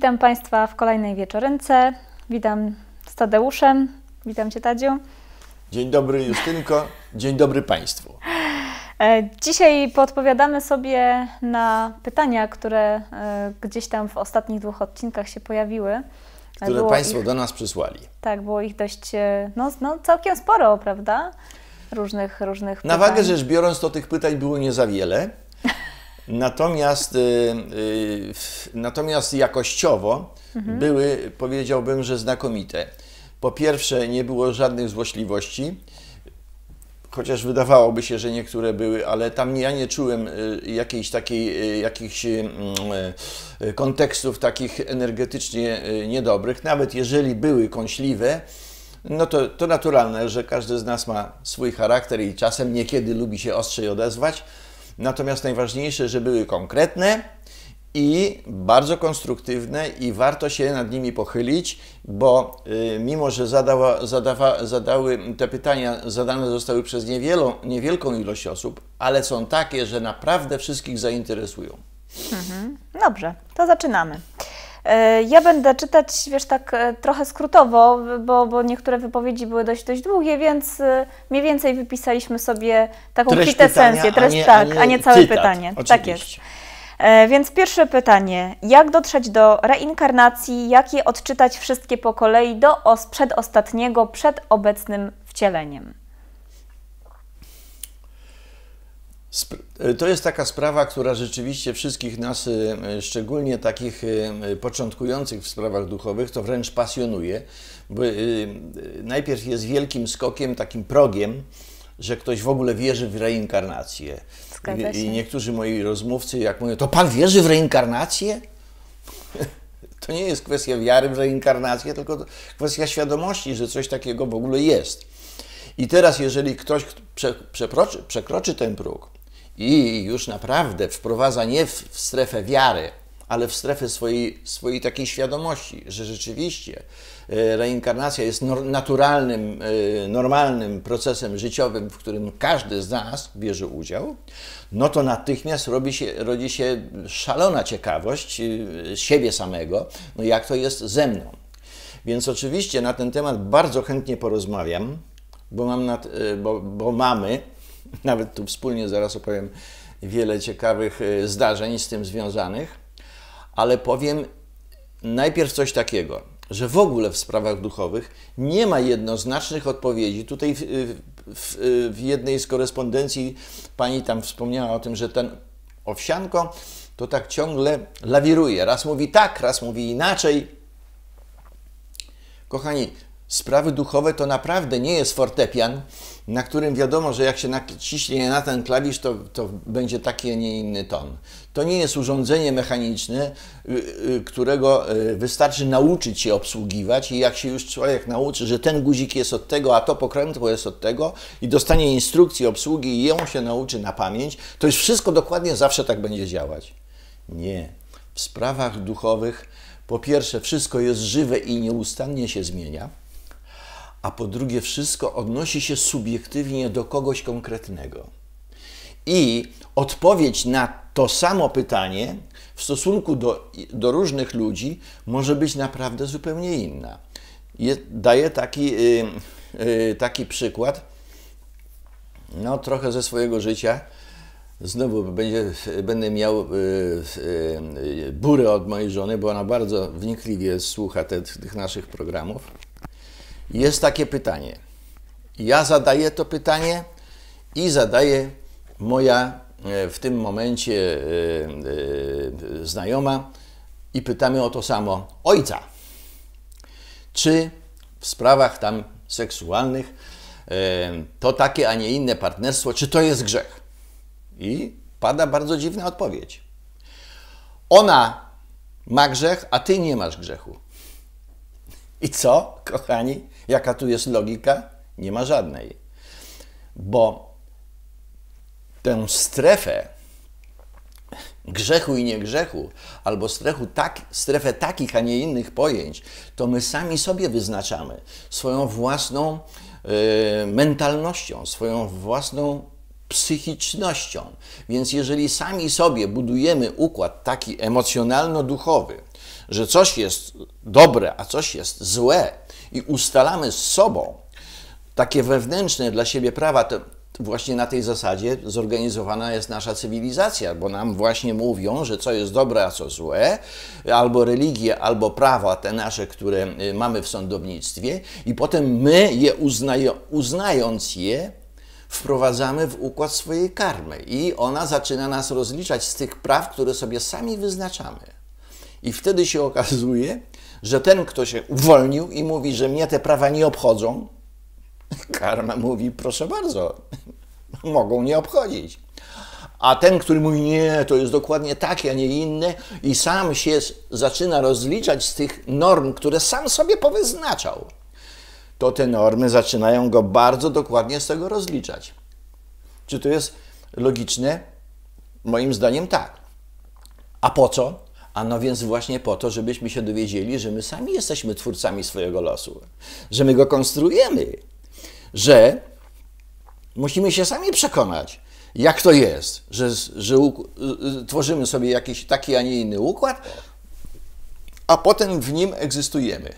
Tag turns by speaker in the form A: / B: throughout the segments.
A: Witam Państwa w kolejnej wieczorynce. Witam z Tadeuszem. Witam Cię, Tadziu.
B: Dzień dobry, Justynko. Dzień dobry Państwu.
A: E, dzisiaj podpowiadamy sobie na pytania, które e, gdzieś tam w ostatnich dwóch odcinkach się pojawiły. E, które było Państwo ich,
B: do nas przysłali.
A: Tak, było ich dość, no, no całkiem sporo, prawda? Różnych, różnych Na wagę rzecz
B: biorąc, to tych pytań było nie za wiele. Natomiast, y, y, natomiast jakościowo mhm. były, powiedziałbym, że znakomite. Po pierwsze, nie było żadnych złośliwości, chociaż wydawałoby się, że niektóre były, ale tam ja nie czułem y, jakiejś takiej, jakichś mm, kontekstów takich energetycznie niedobrych. Nawet jeżeli były kąśliwe, no to, to naturalne, że każdy z nas ma swój charakter i czasem niekiedy lubi się ostrzej odezwać. Natomiast najważniejsze, że były konkretne i bardzo konstruktywne i warto się nad nimi pochylić, bo y, mimo, że zadała, zadawa, zadały te pytania, zadane zostały przez niewielą, niewielką ilość osób, ale są takie, że naprawdę wszystkich zainteresują.
A: Mhm. Dobrze, to zaczynamy. E, ja będę czytać, wiesz, tak e, trochę skrótowo, bo, bo niektóre wypowiedzi były dość, dość długie, więc e, mniej więcej wypisaliśmy sobie taką treść kwitesencję, treść, a nie, tak, a nie, a nie całe cytat, pytanie. Oczywiście. Tak jest. Więc pierwsze pytanie. Jak dotrzeć do reinkarnacji? Jak je odczytać wszystkie po kolei do os- przedostatniego, przed obecnym wcieleniem?
B: E, to jest taka sprawa, która rzeczywiście wszystkich nas, e, szczególnie takich e, początkujących w sprawach duchowych, to wręcz pasjonuje, bo najpierw jest wielkim skokiem, takim progiem, że ktoś w ogóle wierzy w reinkarnację. I niektórzy moi rozmówcy, jak mówią, to pan wierzy w reinkarnację? To nie jest kwestia wiary w reinkarnację, tylko kwestia świadomości, że coś takiego w ogóle jest. I teraz, jeżeli ktoś przekroczy, przekroczy ten próg, i już naprawdę wprowadza nie w, strefę wiary, ale w strefę swojej, swojej takiej świadomości, że rzeczywiście e, reinkarnacja jest naturalnym, e, normalnym procesem życiowym, w którym każdy z nas bierze udział, no to natychmiast robi się, rodzi się szalona ciekawość e, siebie samego, no jak to jest ze mną. Więc oczywiście na ten temat bardzo chętnie porozmawiam, bo, mam nad, bo, bo mamy nawet tu wspólnie zaraz opowiem wiele ciekawych e, zdarzeń z tym związanych, ale powiem najpierw coś takiego, że w ogóle w sprawach duchowych nie ma jednoznacznych odpowiedzi. Tutaj w, w, w jednej z korespondencji pani tam wspomniała o tym, że ten owsianko to tak ciągle lawiruje. Raz mówi tak, raz mówi inaczej. Kochani, sprawy duchowe to naprawdę nie jest fortepian, na którym wiadomo, że jak się naciśnie na ten klawisz, to, to będzie taki, a nie inny ton. To nie jest urządzenie mechaniczne, y, y, którego y, wystarczy nauczyć się obsługiwać i jak się już człowiek nauczy, że ten guzik jest od tego, a to pokrętło jest od tego i dostanie instrukcji obsługi i ją się nauczy na pamięć, to już wszystko dokładnie zawsze tak będzie działać. Nie. W sprawach duchowych po pierwsze wszystko jest żywe i nieustannie się zmienia a po drugie wszystko odnosi się subiektywnie do kogoś konkretnego. I odpowiedź na to samo pytanie w stosunku do, do różnych ludzi może być naprawdę zupełnie inna. Je, daję taki, y, y, taki przykład, no trochę ze swojego życia. Znowu będzie, będę miał y, y, burę od mojej żony, bo ona bardzo wnikliwie słucha te, tych naszych programów. Jest takie pytanie. Ja zadaję to pytanie i zadaje moja e, w tym momencie e, e, znajoma i pytamy o to samo ojca. Czy w sprawach tam seksualnych to takie, a nie inne partnerstwo, czy to jest grzech? I pada bardzo dziwna odpowiedź. Ona ma grzech, a ty nie masz grzechu. I co, kochani? Jaka tu jest logika? Nie ma żadnej. Bo tę strefę grzechu i niegrzechu, albo strefu tak, strefę takich, a nie innych pojęć, to my sami sobie wyznaczamy swoją własną e, mentalnością, swoją własną psychicznością. Więc jeżeli sami sobie budujemy układ taki emocjonalno-duchowy, że coś jest dobre, a coś jest złe, i ustalamy z sobą takie wewnętrzne dla siebie prawa, to właśnie na tej zasadzie zorganizowana jest nasza cywilizacja, bo nam właśnie mówią, że co jest dobre, a co złe, albo religie, albo prawa te nasze, które y, mamy w sądownictwie, i potem my je uznając je, wprowadzamy w układ swojej karmy i ona zaczyna nas rozliczać z tych praw, które sobie sami wyznaczamy. I wtedy się okazuje, że ten, kto się uwolnił i mówi, że mnie te prawa nie obchodzą, karma mówi, proszę bardzo, mogą nie obchodzić. A ten, który mówi, nie, to jest dokładnie takie, a nie inne, i sam się zaczyna rozliczać z tych norm, które sam sobie powyznaczał, to te normy zaczynają go bardzo dokładnie z tego rozliczać. Czy to jest logiczne? Moim zdaniem tak. A po co? A no więc właśnie po to, żebyśmy się dowiedzieli, że my sami jesteśmy twórcami swojego losu, że my go konstruujemy, że musimy się sami przekonać, jak to jest, że, że y, tworzymy sobie jakiś taki, a nie inny układ, a potem w nim egzystujemy.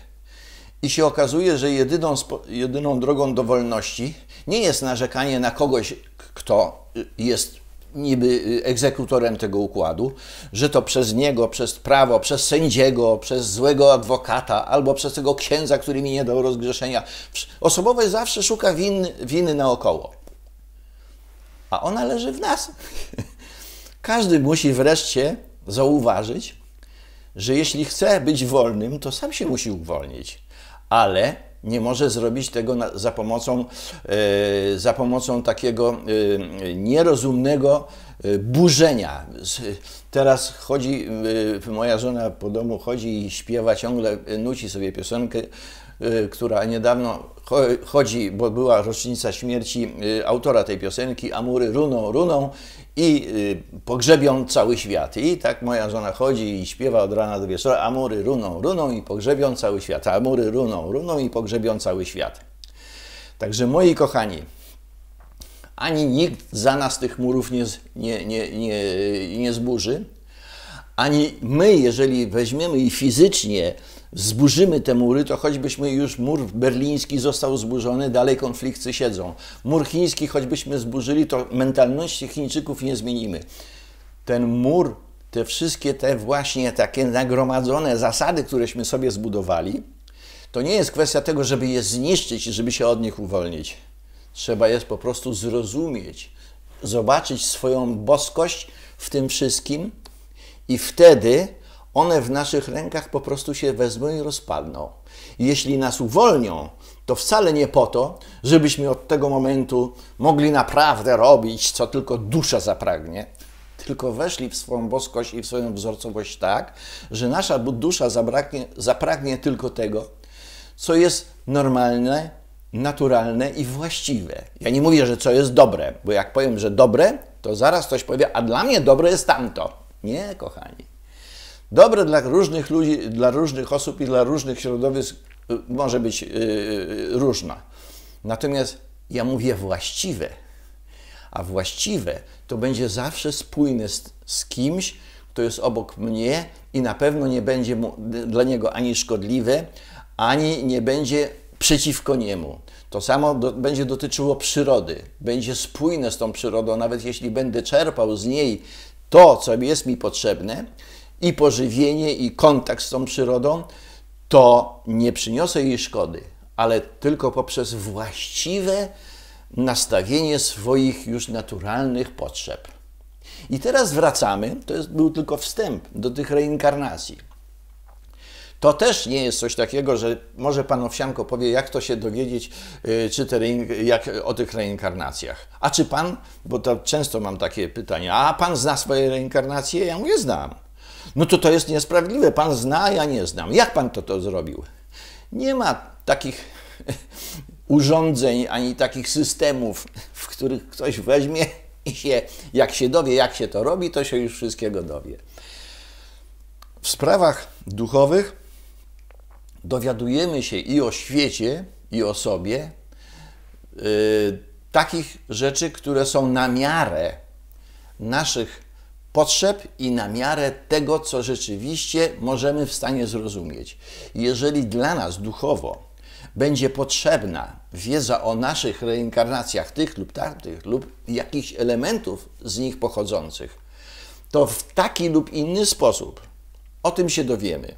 B: I się okazuje, że jedyną, jedyną drogą do wolności nie jest narzekanie na kogoś, kto jest niby y, egzekutorem tego układu, że to przez niego, przez prawo, przez sędziego, przez złego adwokata albo przez tego księdza, który mi nie dał rozgrzeszenia. Osobowość zawsze szuka winy naokoło. A ona leży w nas. Każdy musi wreszcie zauważyć, że jeśli chce być wolnym, to sam się musi uwolnić. Ale nie może zrobić tego na, za, pomocą, e, za pomocą takiego e, nierozumnego e, burzenia. Teraz chodzi, moja żona po domu chodzi i śpiewa ciągle, nuci sobie piosenkę, która niedawno chodzi, bo była rocznica śmierci autora tej piosenki, Amury runą, runą i y, pogrzebią cały świat. I tak moja żona chodzi i śpiewa od rana do wieczora, amury runą, runą i pogrzebią cały świat, amury runą, runą i pogrzebią cały świat. Także moi kochani, ani nikt za nas tych murów nie, nie, nie, nie, nie zburzy, ani my, jeżeli weźmiemy i fizycznie zburzymy te mury, to choćbyśmy już mur berliński został zburzony, dalej konflikty siedzą. Mur chiński, choćbyśmy zburzyli, to mentalności Chińczyków nie zmienimy. Ten mur, te wszystkie te właśnie takie nagromadzone zasady, któreśmy sobie zbudowali, to nie jest kwestia tego, żeby je zniszczyć i żeby się od nich uwolnić. Trzeba jest po prostu zrozumieć, zobaczyć swoją boskość w tym wszystkim i wtedy one w naszych rękach po prostu się wezmą i rozpadną. jeśli nas uwolnią, to wcale nie po to, żebyśmy od tego momentu mogli naprawdę robić, co tylko dusza zapragnie, tylko weszli w swoją boskość i w swoją wzorcowość tak, że nasza dusza zabraknie, zapragnie tylko tego, co jest normalne, naturalne i właściwe. Ja nie mówię, że co jest dobre, bo jak powiem, że dobre, to zaraz ktoś powie, a dla mnie dobre jest tamto. Nie, kochani. Dobre dla różnych ludzi, dla różnych osób i dla różnych środowisk y, może być yy, różna. Natomiast ja mówię właściwe, a właściwe to będzie zawsze spójne z, z kimś, kto jest obok mnie i na pewno nie będzie mu, dla niego ani szkodliwe, ani nie będzie przeciwko niemu. To samo do, będzie dotyczyło przyrody. Będzie spójne z tą przyrodą, nawet jeśli będę czerpał z niej to, co jest mi potrzebne, i pożywienie, i kontakt z tą przyrodą, to nie przyniosę jej szkody, ale tylko poprzez właściwe nastawienie swoich już naturalnych potrzeb. I teraz wracamy, to jest, był tylko wstęp do tych reinkarnacji. To też nie jest coś takiego, że może pan Owsianko powie, jak to się dowiedzieć y, czy te, jak, o tych reinkarnacjach. A czy pan, bo to często mam takie pytania, a pan zna swoje reinkarnacje? Ja mówię, znam. No to to jest niesprawiedliwe. Pan zna, ja nie znam. Jak pan to, to zrobił? Nie ma takich urządzeń ani takich systemów, w których ktoś weźmie i się, jak się dowie, jak się to robi, to się już wszystkiego dowie. W sprawach duchowych dowiadujemy się i o świecie, i o sobie yy, takich rzeczy, które są na miarę naszych potrzeb i na miarę tego, co rzeczywiście możemy w stanie zrozumieć. Jeżeli dla nas duchowo będzie potrzebna wiedza o naszych reinkarnacjach, tych lub tamtych, lub jakichś elementów z nich pochodzących, to w taki lub inny sposób o tym się dowiemy.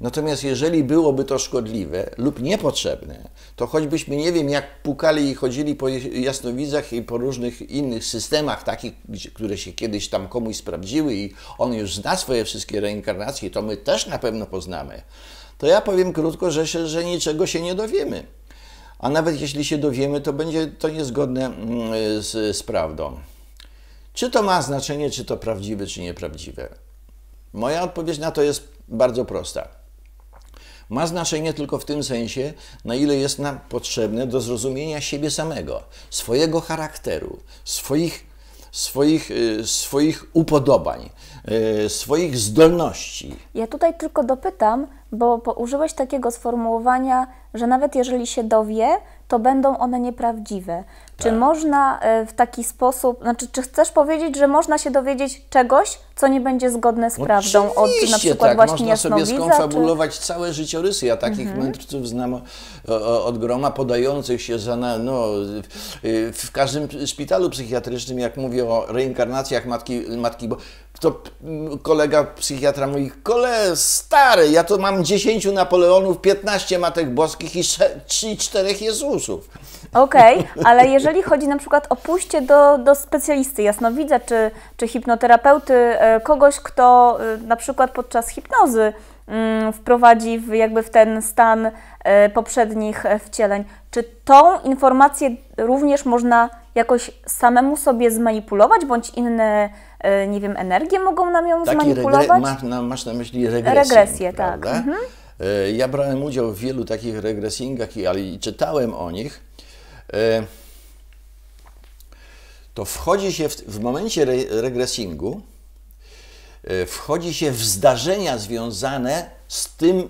B: Natomiast jeżeli byłoby to szkodliwe lub niepotrzebne, to choćbyśmy nie wiem, jak pukali i chodzili po jasnowidzach i po różnych innych systemach, takich, które się kiedyś tam komuś sprawdziły i on już zna swoje wszystkie reinkarnacje, to my też na pewno poznamy. To ja powiem krótko, że, się, że niczego się nie dowiemy. A nawet jeśli się dowiemy, to będzie to niezgodne mm, z, z prawdą. Czy to ma znaczenie, czy to prawdziwe, czy nieprawdziwe? Moja odpowiedź na to jest bardzo prosta. Ma znaczenie tylko w tym sensie, na ile jest nam potrzebne do zrozumienia siebie samego, swojego charakteru, swoich, swoich, y, swoich upodobań, y, swoich zdolności.
A: Ja tutaj tylko dopytam, bo użyłeś takiego sformułowania, że nawet jeżeli się dowie, to będą one nieprawdziwe. Tak. Czy można e, w taki sposób, znaczy, czy chcesz powiedzieć, że można się dowiedzieć czegoś, co nie będzie zgodne z prawdą Oczywiście, od na przykład tak. właśnie Można sobie skonfabulować
B: czy... całe życiorysy. Ja takich mhm. mędrców znam od groma podających się za, no, w każdym szpitalu psychiatrycznym, jak mówię o reinkarnacjach Matki, Matki bo to kolega psychiatra mówi, kole stary, ja tu mam 10 Napoleonów, 15 Matek Boskich i 3, 4 Jezusów.
A: Okej, okay, ale jeżeli chodzi na przykład o pójście do, do specjalisty, widzę czy, czy hipnoterapeuty, e, kogoś, kto e, na przykład podczas hipnozy mm, wprowadzi w, jakby w ten stan e, poprzednich wcieleń. Czy tą informację również można jakoś samemu sobie zmanipulować, bądź inne E, nie wiem, energię mogą nam ją Taki zmanipulować? regresje, masz,
B: na, masz na myśli regresję, Regresję,
A: tak. Mhm.
B: E, ja brałem udział w wielu takich regresingach, ale i czytałem o nich. E, to wchodzi się w, w momencie re, regresingu, wchodzi się w zdarzenia związane z tym,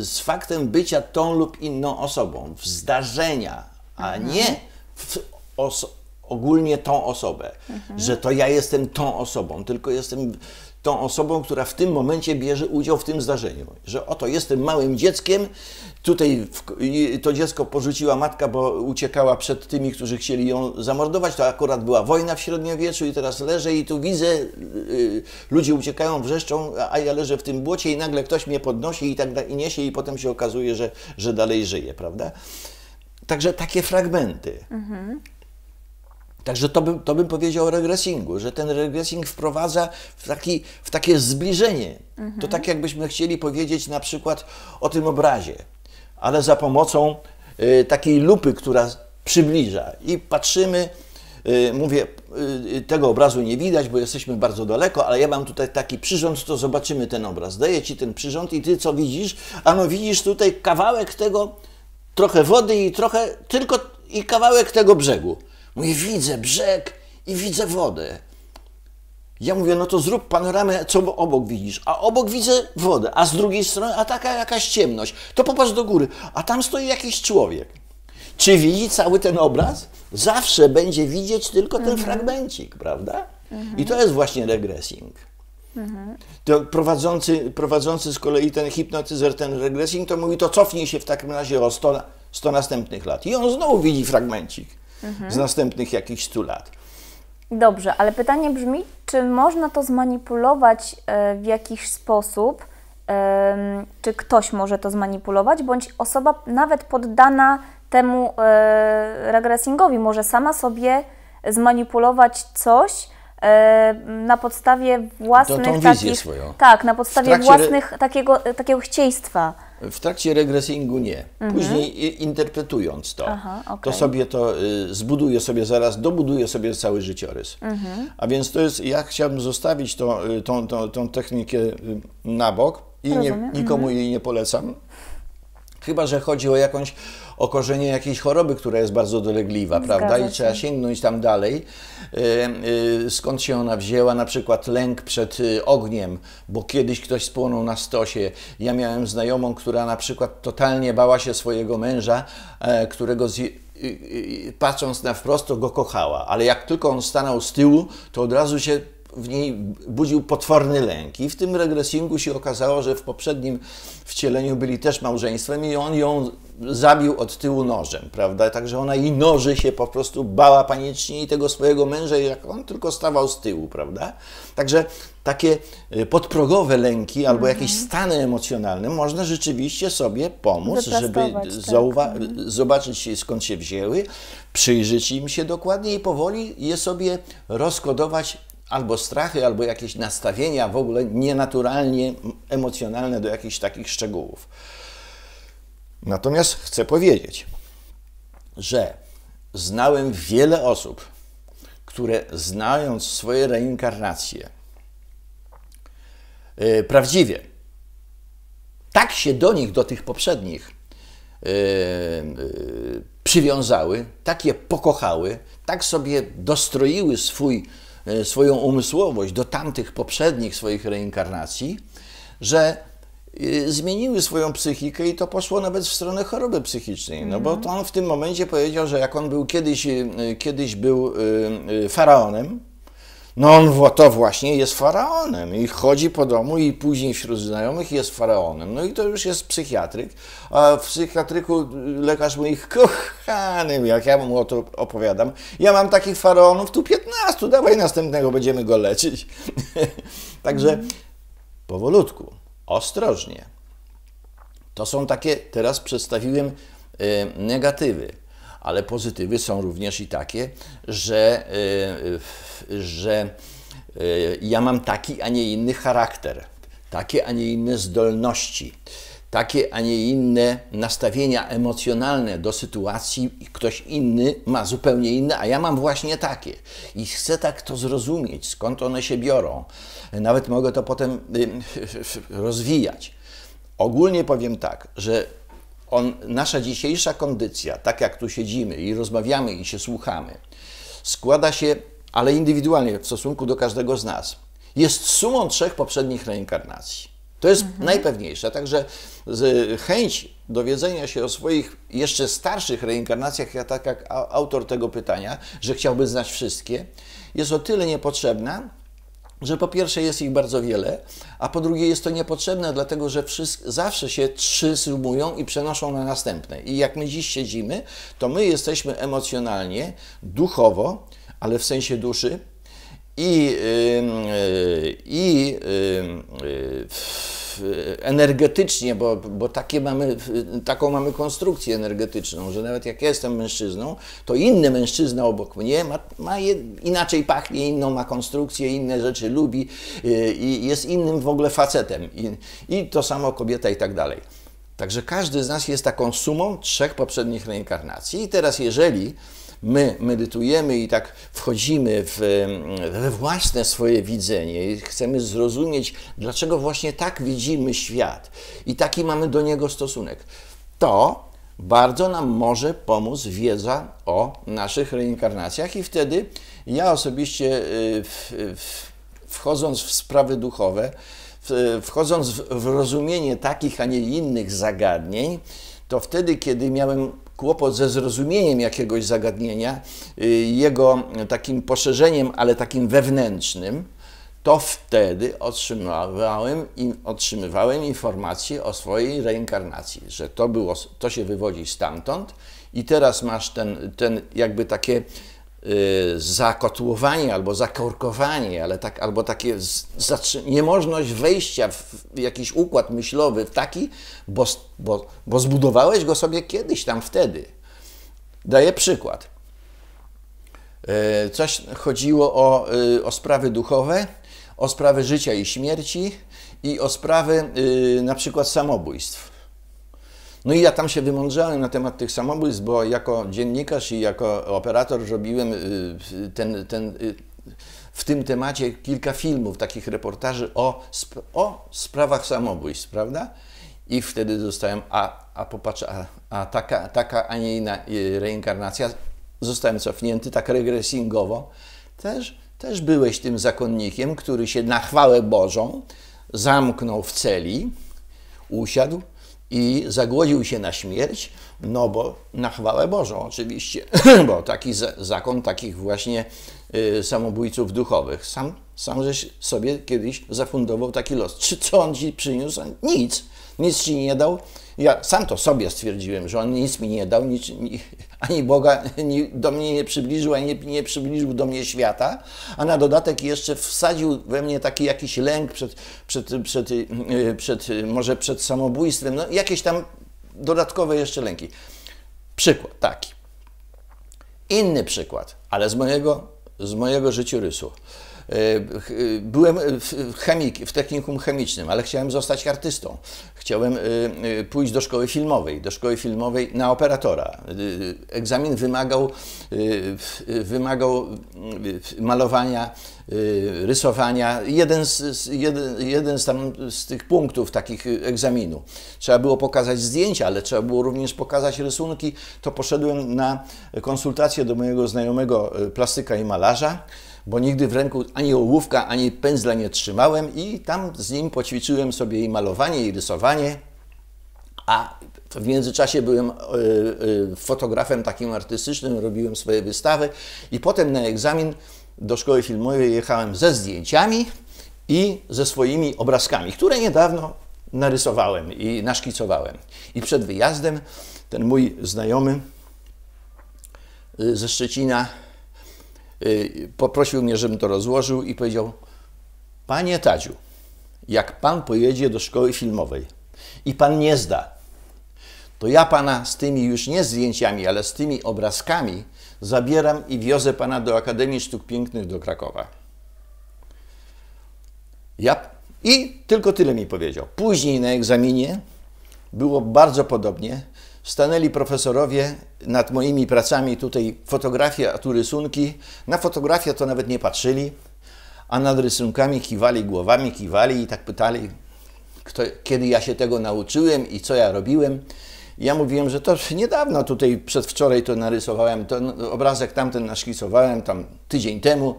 B: z faktem bycia tą lub inną osobą. W zdarzenia, a mhm. nie w oso- ogólnie tą osobę, mhm. że to ja jestem tą osobą, tylko jestem tą osobą, która w tym momencie bierze udział w tym zdarzeniu. Że oto jestem małym dzieckiem, tutaj to dziecko porzuciła matka, bo uciekała przed tymi, którzy chcieli ją zamordować. To akurat była wojna w średniowieczu i teraz leżę i tu widzę, yy, ludzie uciekają, wrzeszczą, a ja leżę w tym błocie i nagle ktoś mnie podnosi i tak da, i niesie i potem się okazuje, że, że dalej żyje, prawda? Także takie fragmenty. Mhm. Także to, by, to bym powiedział o regresingu, że ten regresing wprowadza w, taki, w takie zbliżenie. Mhm. To tak jakbyśmy chcieli powiedzieć na przykład o tym obrazie, ale za pomocą y, takiej lupy, która przybliża i patrzymy, y, mówię, y, y, tego obrazu nie widać, bo jesteśmy bardzo daleko, ale ja mam tutaj taki przyrząd, to zobaczymy ten obraz. Daję Ci ten przyrząd i Ty co widzisz? Ano widzisz tutaj kawałek tego, trochę wody i trochę, tylko i kawałek tego brzegu. Mówię, widzę brzeg i widzę wodę. Ja mówię, no to zrób panoramę, co obok widzisz. A obok widzę wodę, a z drugiej strony, a taka jakaś ciemność. To popatrz do góry, a tam stoi jakiś człowiek. Czy widzi cały ten obraz? Zawsze będzie widzieć tylko ten mhm. fragmencik, prawda? Mhm. I to jest właśnie regresing. Mhm. To prowadzący, prowadzący z kolei ten hipnotyzer, ten regresing, to mówi, to cofnij się w takim razie o 100, 100 następnych lat. I on znowu widzi fragmencik mhm. z następnych jakichś stu lat.
A: Dobrze, ale pytanie brzmi, czy można to zmanipulować e, w jakiś sposób? Czy ktoś może to zmanipulować, bądź osoba nawet poddana temu e, regressingowi może sama sobie zmanipulować coś, e, na podstawie własnych tą, takich, swoją. tak, na podstawie własnych re... takiego, takiego chcieństwa.
B: W trakcie regresingu nie. Mhm. Później mhm. interpretując to, Aha, okay. to sobie to y, zbuduję sobie zaraz, dobuduję sobie cały życiorys. Mhm. A więc to jest, ja chciałbym zostawić to, y, tą, tą, tą technikę y, na bok i nie, nikomu mhm. jej nie polecam. Chyba, że chodzi o jakąś o korzenie jakiejś choroby, która jest bardzo dolegliwa, prawda? I trzeba sięgnąć tam dalej. E, e, skąd się ona wzięła? Na przykład lęk przed e, ogniem, bo kiedyś ktoś spłonął na stosie. Ja miałem znajomą, która na przykład totalnie bała się swojego męża, którego patrząc na wprost, go kochała, ale jak tylko on stanął z tyłu, to od razu się w niej budził potworny lęk. I w tym regresingu się okazało, że w poprzednim wcieleniu byli też małżeństwem i on ją zabił od tyłu nożem, prawda? Także ona i noży się po prostu bała panicznie i tego swojego męża, jak on tylko stawał z tyłu, prawda? Także takie y, podprogowe lęki mhm. albo jakieś stany emocjonalne można rzeczywiście sobie pomóc, żeby tak. Mhm. zobaczyć skąd się wzięły, przyjrzeć im się dokładnie i powoli je sobie rozkodować albo strachy, albo jakieś nastawienia w ogóle nienaturalnie emocjonalne do jakichś takich szczegółów. Natomiast chcę powiedzieć, że znałem wiele osób, które znając swoje reinkarnacje yy, prawdziwie, tak się do nich, do tych poprzednich yy, yy, przywiązały, tak je pokochały, tak sobie dostroiły swój E, swoją umysłowość do tamtych poprzednich swoich reinkarnacji, że e, zmieniły swoją psychikę i to poszło nawet w stronę choroby psychicznej. No bo to on w tym momencie powiedział, że jak on był kiedyś, e, kiedyś był faraonem, no on to właśnie jest faraonem i chodzi po domu i później wśród znajomych jest faraonem. No i to już jest psychiatryk, a w psychiatryku lekarz moich kochanym, jak ja mu o to opowiadam, ja mam takich faraonów tu 15, dawaj następnego, będziemy go leczyć. Także mhm. powolutku, ostrożnie. To są takie, teraz przedstawiłem y, negatywy ale pozytywy są również i takie, że, y, y, że y, ja mam taki, a nie inny charakter, takie, a nie inne zdolności, takie, a nie inne nastawienia emocjonalne do sytuacji, ktoś inny ma zupełnie inne, a ja mam właśnie takie. I chcę tak to zrozumieć, skąd one się biorą. Nawet mogę to potem rozwijać. Ogólnie powiem tak, że on, nasza dzisiejsza kondycja, tak jak tu siedzimy i rozmawiamy i się słuchamy, składa się, ale indywidualnie w stosunku do każdego z nas, jest sumą trzech poprzednich reinkarnacji. To jest mhm. najpewniejsze. Także y, chęć dowiedzenia się o swoich jeszcze starszych reinkarnacjach, ja tak jak autor tego pytania, że chciałby znać wszystkie, jest o tyle niepotrzebna, że po pierwsze jest ich bardzo wiele, a po drugie jest to niepotrzebne, dlatego że wszystko, zawsze się trzy sumują i przenoszą na następne. I jak my dziś siedzimy, to my jesteśmy emocjonalnie, duchowo, ale w sensie duszy i, y, i, i energetycznie, bo, bo takie mamy, taką mamy konstrukcję energetyczną, że nawet jak ja jestem mężczyzną, to inny mężczyzna obok mnie ma, ma je, inaczej pachnie, inną ma konstrukcję, inne rzeczy lubi y, i jest innym w ogóle facetem. I, i to samo kobieta i tak dalej. Także każdy z nas jest taką sumą trzech poprzednich reinkarnacji. I teraz, jeżeli my medytujemy i tak wchodzimy w, mm, we własne swoje widzenie i chcemy zrozumieć, dlaczego właśnie tak widzimy świat i taki mamy do niego stosunek, to bardzo nam może pomóc wiedza o naszych reinkarnacjach i wtedy ja osobiście y, w, w, wchodząc w sprawy duchowe, wchodząc w, w rozumienie takich, a nie innych zagadnień, to wtedy, kiedy miałem kłopot ze zrozumieniem jakiegoś zagadnienia, y, jego takim poszerzeniem, ale takim wewnętrznym, to wtedy otrzymywałem, otrzymywałem informacje o swojej reinkarnacji, że to, było, to się wywodzi stamtąd i teraz masz ten, ten jakby takie Y, zakotłowanie albo zakorkowanie, ale tak, albo takie niemożność wejścia w jakiś układ myślowy taki, bo, bo, bo zbudowałeś go sobie kiedyś tam wtedy. Daję przykład. Y, coś chodziło o, y, o sprawy duchowe, o sprawy życia i śmierci i o sprawy na przykład samobójstw. No i ja tam się wymądrzałem na temat tych samobójstw, bo jako dziennikarz i jako operator robiłem y, ten, ten, y, w tym temacie kilka filmów, takich reportaży o, o sprawach samobójstw, prawda? I wtedy zostałem a, a popatrz, a, a taka, taka, a nie inna y, reinkarnacja. Zostałem cofnięty tak regresingowo. Też, też byłeś tym zakonnikiem, który się na chwałę Bożą zamknął w celi, usiadł, i zagłodził się na śmierć, no bo na chwałę Bożą oczywiście, bo taki zakon takich właśnie Y, samobójców duchowych. Sam, sam żeś sobie kiedyś zafundował taki los. Czy co on ci przyniósł? Nic. Nic ci nie dał. Ja sam to sobie stwierdziłem, że on nic mi nie dał, nic, ani Boga ni, do mnie nie przybliżył, ani nie, nie, przybliżył do mnie świata, a na dodatek jeszcze wsadził we mnie taki jakiś lęk przed, przed, przed, y, przed y, może przed samobójstwem, no, jakieś tam dodatkowe jeszcze lęki. Przykład taki. Inny przykład, ale z mojego z mojego życiorysu. E, e, byłem w, chemik, w technikum chemicznym, ale chciałem zostać artystą. Chciałem e, pójść do szkoły filmowej, do szkoły filmowej na operatora. Egzamin wymagał, wymagał malowania Y, rysowania, jeden z, jeden, jeden z, tam, z tych punktów takich y, egzaminu. Trzeba było pokazać zdjęcia, ale trzeba było również pokazać rysunki. To poszedłem na konsultację do mojego znajomego y, plastyka i malarza, bo nigdy w ręku ani ołówka, ani pędzla nie trzymałem i tam z nim poćwiczyłem sobie i malowanie, i rysowanie. A w międzyczasie byłem fotografem takim artystycznym, robiłem swoje wystawy i potem na egzamin do szkoły filmowej jechałem ze zdjęciami i ze swoimi obrazkami, które niedawno narysowałem i naszkicowałem. I przed wyjazdem ten mój znajomy y, ze Szczecina y, poprosił mnie, żebym to rozłożył i powiedział: Panie Tadziu, jak pan pojedzie do szkoły filmowej i pan nie zda to ja Pana z tymi już nie zdjęciami, ale z tymi obrazkami zabieram i wiozę Pana do Akademii Sztuk Pięknych do Krakowa. Ja i tylko tyle mi powiedział. Później na egzaminie było bardzo podobnie. Stanęli profesorowie nad moimi pracami, tutaj fotografia, a tu rysunki. Na fotografię to nawet nie patrzyli, a nad rysunkami kiwali głowami, kiwali i tak pytali, kto, kiedy ja się tego nauczyłem i co ja robiłem ja mówiłem, że to niedawno tutaj, przedwczoraj to narysowałem, ten obrazek tamten naszkicowałem tam tydzień temu.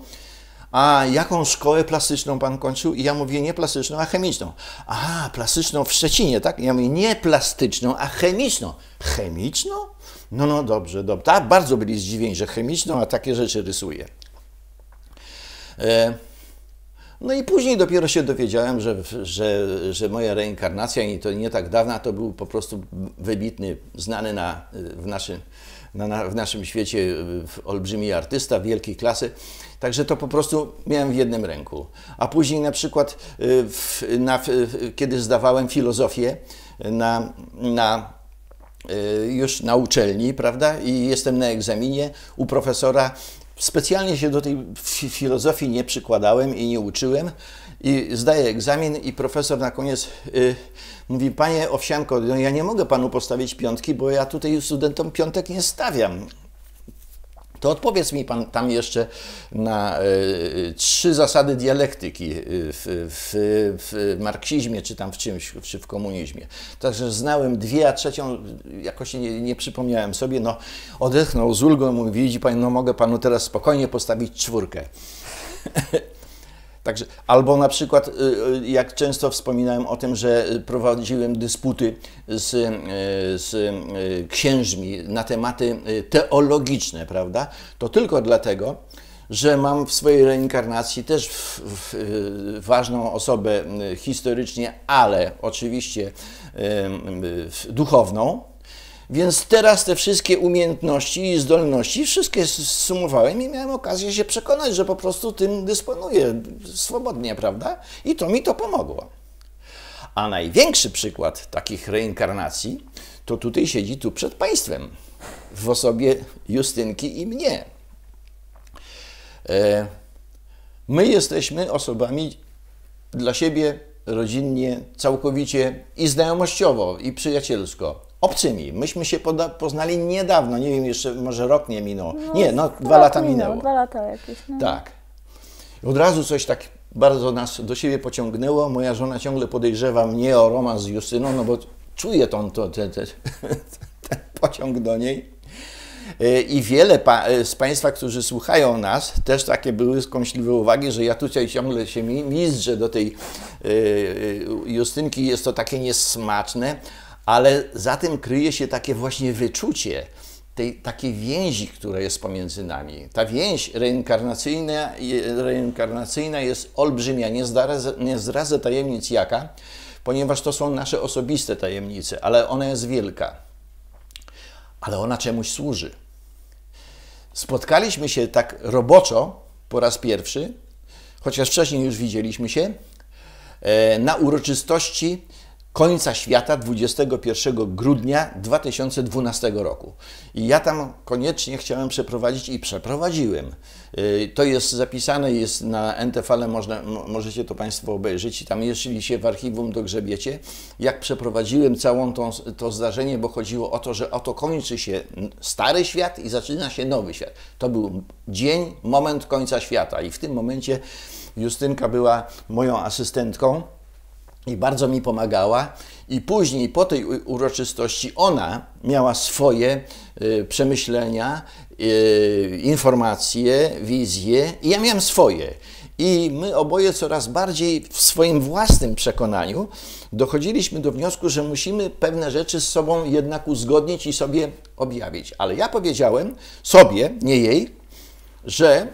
B: A jaką szkołę plastyczną pan kończył? I ja mówię nie plastyczną, a chemiczną. Aha, plastyczną w Szczecinie, tak? I ja mówię nie plastyczną, a chemiczną. Chemiczną? No, no dobrze, dobrze. Tak, bardzo byli zdziwieni, że chemiczną, a takie rzeczy rysuje. E no i później dopiero się dowiedziałem, że, że, że moja reinkarnacja, i to nie tak dawna, to był po prostu wybitny, znany na, w, naszym, na, na, w naszym świecie olbrzymi artysta wielkiej klasy. Także to po prostu miałem w jednym ręku. A później na przykład, y, w, na, kiedy zdawałem filozofię na, na y, już na uczelni, prawda? I jestem na egzaminie u profesora Specjalnie się do tej filozofii nie przykładałem i nie uczyłem. I zdaję egzamin i profesor na koniec y, mówi, panie Owsianko, no ja nie mogę panu postawić piątki, bo ja tutaj studentom piątek nie stawiam. To odpowiedz mi Pan tam jeszcze na y, trzy zasady dialektyki e, w, w, w, marksizmie, czy tam w czymś, czy w komunizmie. Także znałem dwie, a trzecią jakoś nie, nie przypomniałem sobie. No, odetchnął z ulgą, mówi, widzi Pan, no mogę Panu teraz spokojnie postawić czwórkę. Także, albo na przykład, y, y, jak często wspominałem o tym, że prowadziłem dysputy z, y, z księżmi na tematy teologiczne, prawda? To tylko dlatego, że mam w swojej reinkarnacji też w, w, ważną osobę historycznie, ale oczywiście duchowną, więc teraz te wszystkie umiejętności i zdolności, wszystkie sumowałem i miałem okazję się przekonać, że po prostu tym dysponuję swobodnie, prawda? I to mi to pomogło. A największy przykład takich reinkarnacji to tutaj siedzi tu przed państwem, w osobie Justynki i mnie. E, my jesteśmy osobami dla siebie rodzinnie, całkowicie i znajomościowo, i przyjacielsko obcymi. Myśmy się poznali niedawno, nie wiem, jeszcze może rok nie minął. No, nie, no dwa lata minęło. minęło.
A: Dwa lata jakieś. No. Tak.
B: Od razu coś tak bardzo nas do siebie pociągnęło. Moja żona ciągle podejrzewa mnie o romans z Justyną, no bo czuje tą, to, ten, ten, ten pociąg do niej. E, I wiele pa e, z Państwa, którzy słuchają nas, też takie były skąśliwe uwagi, że ja tutaj ciągle się mizdrzę do tej e, Justynki, jest to takie niesmaczne, ale za tym kryje się takie właśnie wyczucie tej takiej więzi, która jest pomiędzy nami. Ta więź reinkarnacyjna, reinkarnacyjna jest olbrzymia, nie zdradzę, nie zdradzę tajemnic jaka, ponieważ to są nasze osobiste tajemnice, ale ona jest wielka. Ale ona czemuś służy. Spotkaliśmy się tak roboczo po raz pierwszy, chociaż wcześniej już widzieliśmy się, e, na uroczystości końca świata 21 grudnia 2012 roku. I ja tam koniecznie chciałem przeprowadzić i przeprowadziłem. Y, to jest zapisane, jest na NTV, można, możecie to Państwo obejrzeć tam jeśli się w archiwum dogrzebiecie, jak przeprowadziłem całą tą, to zdarzenie, bo chodziło o to, że oto kończy się stary świat i zaczyna się nowy świat. To był dzień, moment końca świata i w tym momencie Justynka była moją asystentką i bardzo mi pomagała. I później, po tej uroczystości, ona miała swoje y, przemyślenia, y, informacje, wizje, i ja miałem swoje. I my oboje coraz bardziej w swoim własnym przekonaniu dochodziliśmy do wniosku, że musimy pewne rzeczy z sobą jednak uzgodnić i sobie objawić. Ale ja powiedziałem sobie, nie jej, że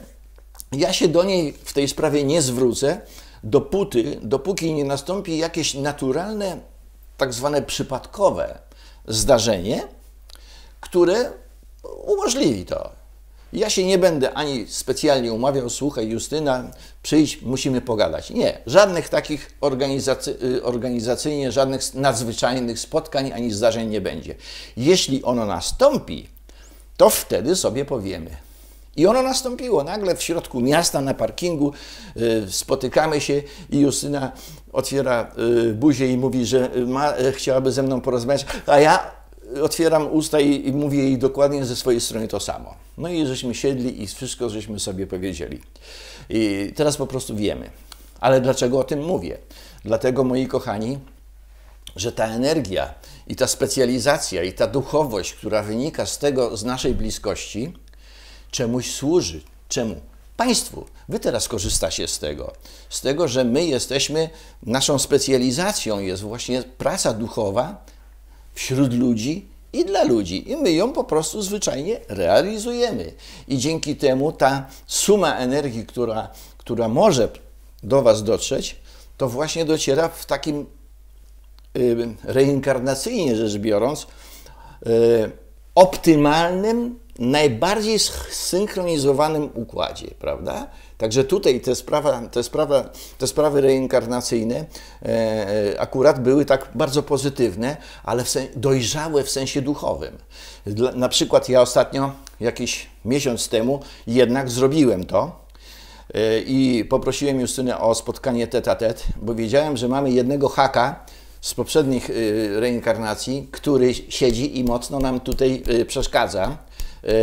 B: ja się do niej w tej sprawie nie zwrócę, dopóty, dopóki nie nastąpi jakieś naturalne, tak zwane przypadkowe zdarzenie, które umożliwi to. Ja się nie będę ani specjalnie umawiał, słuchaj Justyna, przyjdź, musimy pogadać. Nie, żadnych takich organizacy, y, organizacyjnie, żadnych nadzwyczajnych spotkań ani zdarzeń nie będzie. Jeśli ono nastąpi, to wtedy sobie powiemy. I ono nastąpiło. Nagle w środku miasta, na parkingu, y, spotykamy się i Justyna otwiera y, buzię i mówi, że ma, y, chciałaby ze mną porozmawiać, a ja otwieram usta i, i mówię jej dokładnie ze swojej strony to samo. No i żeśmy siedli i wszystko żeśmy sobie powiedzieli. I teraz po prostu wiemy. Ale dlaczego o tym mówię? Dlatego, moi kochani, że ta energia i ta specjalizacja i ta duchowość, która wynika z tego, z naszej bliskości, czemuś służy. Czemu? Państwu. Wy teraz korzystacie z tego. Z tego, że my jesteśmy, naszą specjalizacją jest właśnie praca duchowa wśród ludzi i dla ludzi. I my ją po prostu zwyczajnie realizujemy. I dzięki temu ta suma energii, która, która może do Was dotrzeć, to właśnie dociera w takim reinkarnacyjnie rzecz biorąc, y, optymalnym najbardziej synchronizowanym układzie, prawda? Także tutaj te, sprawa, te, sprawa, te sprawy reinkarnacyjne e, e, akurat były tak bardzo pozytywne, ale w sen, dojrzałe w sensie duchowym. Dla, na przykład ja ostatnio, jakiś miesiąc temu, jednak zrobiłem to e, i poprosiłem Justynę o spotkanie tete bo wiedziałem, że mamy jednego haka, z poprzednich e, reinkarnacji, który siedzi i mocno nam tutaj e, przeszkadza. E,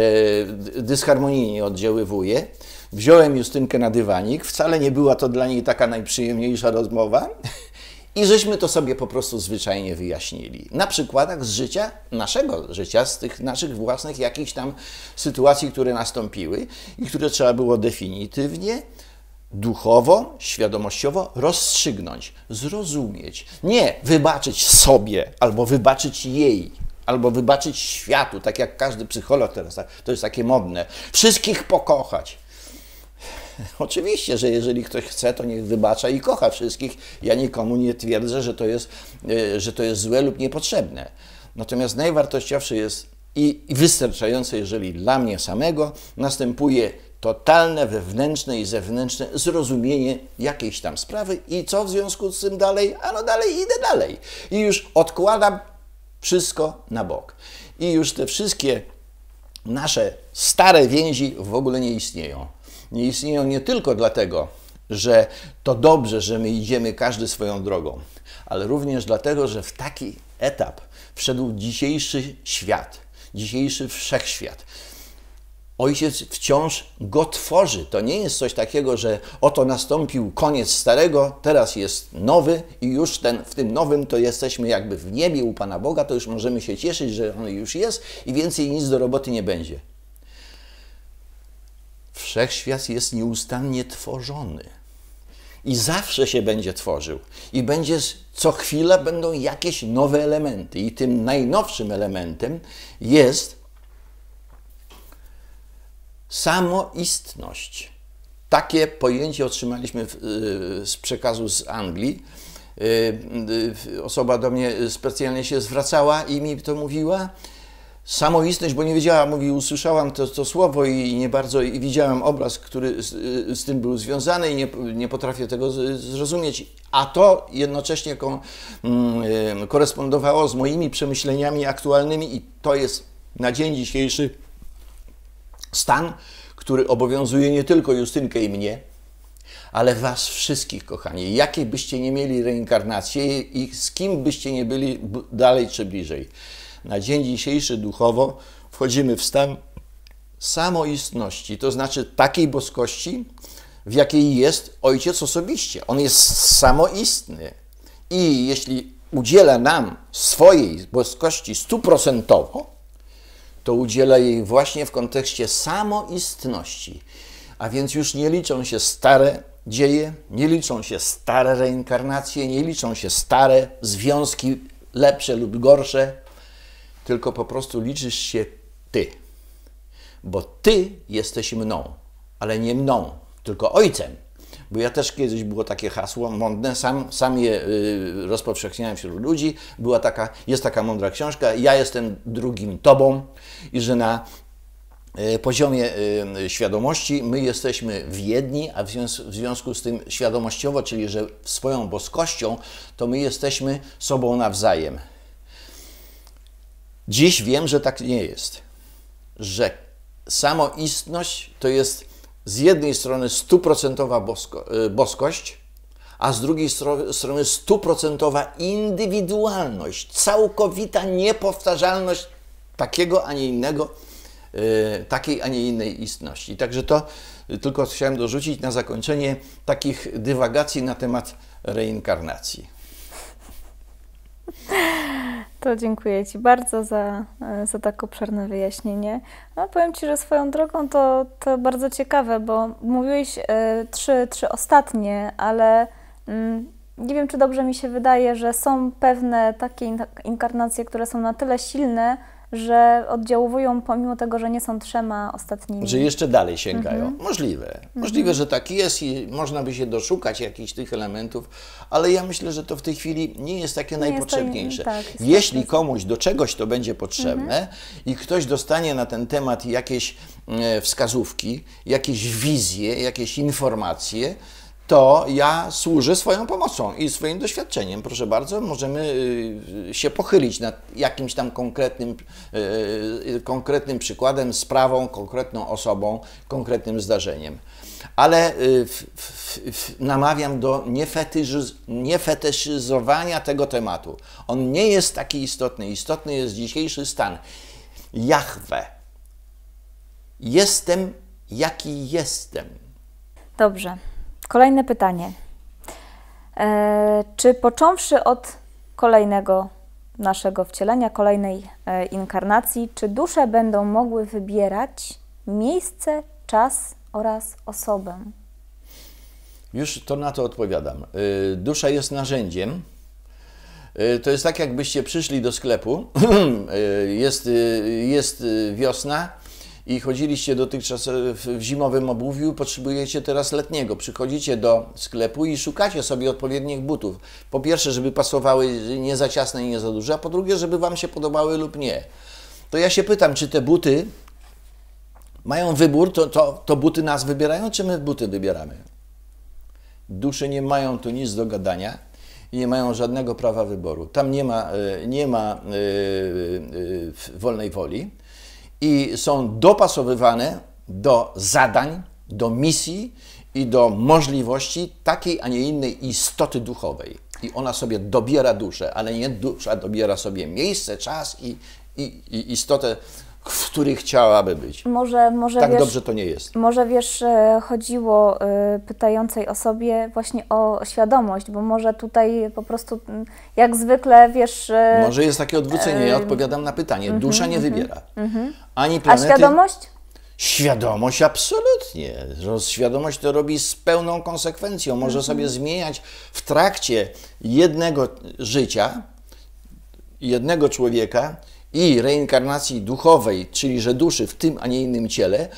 B: dysharmonijnie oddziaływuje. Wziąłem Justynkę na dywanik, wcale nie była to dla niej taka najprzyjemniejsza rozmowa i żeśmy to sobie po prostu zwyczajnie wyjaśnili. Na przykładach z życia naszego życia, z tych naszych własnych jakichś tam sytuacji, które nastąpiły i które trzeba było definitywnie duchowo, świadomościowo rozstrzygnąć, zrozumieć. Nie wybaczyć sobie albo wybaczyć jej, albo wybaczyć światu, tak jak każdy psycholog teraz, to jest takie modne. Wszystkich pokochać. Oczywiście, że jeżeli ktoś chce, to niech wybacza i kocha wszystkich. Ja nikomu nie twierdzę, że to jest, e, że to jest złe lub niepotrzebne. Natomiast najwartościowsze jest i wystarczające, jeżeli dla mnie samego następuje totalne wewnętrzne i zewnętrzne zrozumienie jakiejś tam sprawy i co w związku z tym dalej? A no dalej idę dalej. I już odkładam wszystko na bok. I już te wszystkie nasze stare więzi w ogóle nie istnieją. Nie istnieją nie tylko dlatego, że to dobrze, że my idziemy każdy swoją drogą, ale również dlatego, że w taki etap wszedł dzisiejszy świat, dzisiejszy wszechświat. Ojciec wciąż go tworzy. To nie jest coś takiego, że oto nastąpił koniec starego, teraz jest nowy i już ten, w tym nowym to jesteśmy jakby w niebie u Pana Boga, to już możemy się cieszyć, że on już jest i więcej nic do roboty nie będzie. Wszechświat jest nieustannie tworzony i zawsze się będzie tworzył. I będzie co chwila będą jakieś nowe elementy. I tym najnowszym elementem jest samoistność. Takie pojęcie otrzymaliśmy y, z przekazu z Anglii. Y, y, osoba do mnie specjalnie się zwracała i mi to mówiła. Samoistność, bo nie wiedziała, mówi, usłyszałam to, to słowo i nie bardzo i widziałem obraz, który z, z tym był związany i nie, nie potrafię tego z, zrozumieć. A to jednocześnie ko, mm, korespondowało z moimi przemyśleniami aktualnymi i to jest na dzień dzisiejszy Stan, który obowiązuje nie tylko Justynkę i mnie, ale was wszystkich, kochani. Jakie byście nie mieli reinkarnacje i z kim byście nie byli dalej czy bliżej. Na dzień dzisiejszy duchowo wchodzimy w stan samoistności, to znaczy takiej boskości, w jakiej jest Ojciec osobiście. On jest samoistny. I jeśli udziela nam swojej boskości stuprocentowo, to udziela jej właśnie w kontekście samoistności. A więc już nie liczą się stare dzieje, nie liczą się stare reinkarnacje, nie liczą się stare związki lepsze lub gorsze, tylko po prostu liczysz się ty. Bo ty jesteś mną, ale nie mną, tylko ojcem. Bo ja też kiedyś było takie hasło mądne, sam, sam je y, rozpowszechniałem wśród ludzi. Była taka, jest taka mądra książka, ja jestem drugim tobą i że na y, poziomie y, świadomości my jesteśmy w jedni, a w związku z tym świadomościowo, czyli że swoją boskością, to my jesteśmy sobą nawzajem. Dziś wiem, że tak nie jest, że samoistność to jest z jednej strony stuprocentowa y, boskość, a z drugiej strony stuprocentowa indywidualność, całkowita niepowtarzalność takiego, a nie innego, y, takiej, a nie innej istności. Także to y, tylko chciałem dorzucić na zakończenie takich dywagacji na temat reinkarnacji.
A: To dziękuję Ci bardzo za, e, za tak obszerne wyjaśnienie. No, powiem Ci, że swoją drogą to, to bardzo ciekawe, bo mówiłeś y, trzy, trzy ostatnie, ale mm, nie wiem, czy dobrze mi się wydaje, że są pewne takie inkarnacje, które są na tyle silne, że oddziałują pomimo tego, że nie są trzema ostatnimi. Że jeszcze
B: dalej sięgają. Mhm. Możliwe. Mhm. Możliwe, mhm. że tak jest i można by się doszukać jakichś tych elementów, ale ja myślę, że to w tej chwili nie jest takie nie najpotrzebniejsze. Jest to, tak, Jeśli komuś do czegoś to będzie potrzebne mhm. i ktoś dostanie na ten temat jakieś e, wskazówki, jakieś wizje, jakieś informacje, to ja służę swoją pomocą i swoim doświadczeniem. Proszę bardzo, możemy y, się pochylić nad jakimś tam konkretnym, y, y, konkretnym przykładem, sprawą, konkretną osobą, konkretnym zdarzeniem. Ale w, w, w, namawiam do niefetyż, niefetyszyzowania tego tematu. On nie jest taki istotny. Istotny jest dzisiejszy stan. Jahwe. Jestem, jaki jestem.
A: Dobrze. Kolejne pytanie. E, czy począwszy od kolejnego naszego wcielenia, kolejnej e, inkarnacji, czy dusze będą mogły wybierać miejsce, czas oraz osobę?
B: Już to na to odpowiadam. E, dusza jest narzędziem. To jest tak, jakbyście przyszli do sklepu, jest, jest wiosna, i chodziliście dotychczas e, w zimowym obuwiu, potrzebujecie teraz letniego. Przychodzicie do sklepu i szukacie sobie odpowiednich butów. Po pierwsze, żeby pasowały nie za ciasne i nie za duże, a po drugie, żeby Wam się podobały lub nie. To ja się pytam, czy te buty mają wybór, to, to, to buty nas wybierają, czy my buty wybieramy? Dusze nie mają tu nic do gadania i nie mają żadnego prawa wyboru. Tam nie ma, e, nie ma e, wolnej woli i są dopasowywane do zadań, do misji i do możliwości takiej, a nie innej istoty duchowej. I ona sobie dobiera duszę, ale nie dusza dobiera sobie miejsce, czas i, i, i istotę w której chciałaby być.
A: Może, może tak wiesz, dobrze to nie jest. Może wiesz, e, chodziło e, pytającej osobie właśnie o świadomość, bo może tutaj po prostu jak zwykle wiesz. E, może
B: jest takie odwrócenie, ja odpowiadam na pytanie. Mhm, Dusza nie mhm, wybiera. Mhm. Ani planety. A świadomość? Świadomość absolutnie. Świadomość to robi z pełną konsekwencją. Może sobie zmieniać w trakcie jednego życia, jednego człowieka, i reinkarnacji duchowej, czyli że duszy w tym, a nie innym ciele,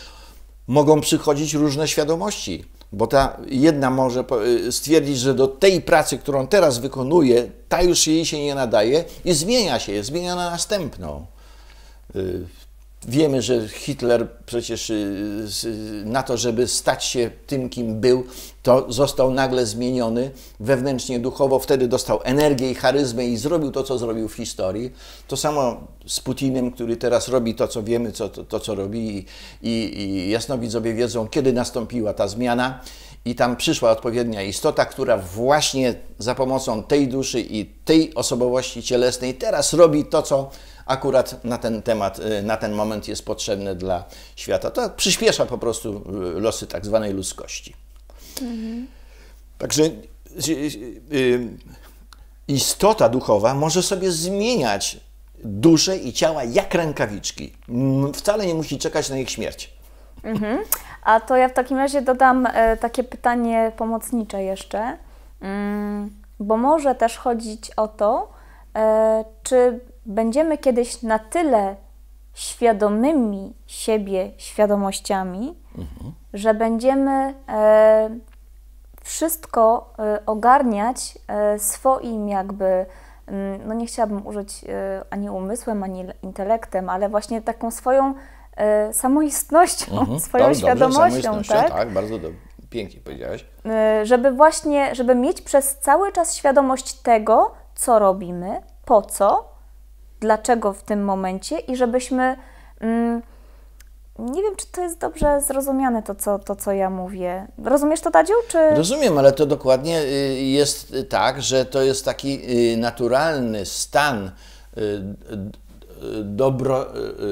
B: mogą przychodzić różne świadomości. Bo ta jedna może y, stwierdzić, że do tej pracy, którą teraz wykonuje, ta już jej się nie nadaje i zmienia się, zmienia na następną. Y, Wiemy, że Hitler przecież y, na to, żeby stać się tym, kim był, to został nagle zmieniony wewnętrznie, duchowo. Wtedy dostał energię i charyzmę i zrobił to, co zrobił w historii. To samo z Putinem, który teraz robi to, co wiemy, co, to, to co robi, i, i, i jasnowidzowie wiedzą, kiedy nastąpiła ta zmiana. I tam przyszła odpowiednia istota, która właśnie za pomocą tej duszy i tej osobowości cielesnej teraz robi to, co akurat na ten temat, y, na ten moment jest potrzebne dla świata. To przyspiesza po prostu y, losy tak zwanej ludzkości. Mhm. Także y, istota duchowa może sobie zmieniać duże i ciała jak rękawiczki. Wcale nie musi czekać na ich śmierć.
A: Mhm. A to ja w takim razie dodam e, takie pytanie pomocnicze jeszcze, mm, bo może też chodzić o to, e, czy będziemy kiedyś na tyle świadomymi siebie świadomościami, mhm. że będziemy e, wszystko e, ogarniać e, swoim jakby, mm, no nie chciałabym użyć e, ani umysłem, ani intelektem, ale właśnie taką swoją e, samoistnością, mhm. swoją tak, świadomością. Dobrze, tak?
B: tak, bardzo dobrze. Pięknie powiedziałaś.
A: E, żeby właśnie, żeby mieć przez cały czas świadomość tego, co robimy, po co dlaczego w tym momencie i żebyśmy. Mm, nie wiem, czy to jest dobrze zrozumiane, to co, to, co ja mówię. Rozumiesz to, Dadziu? Czy... Rozumiem,
B: ale to dokładnie y, jest tak, że to jest taki y, naturalny stan y, dobro,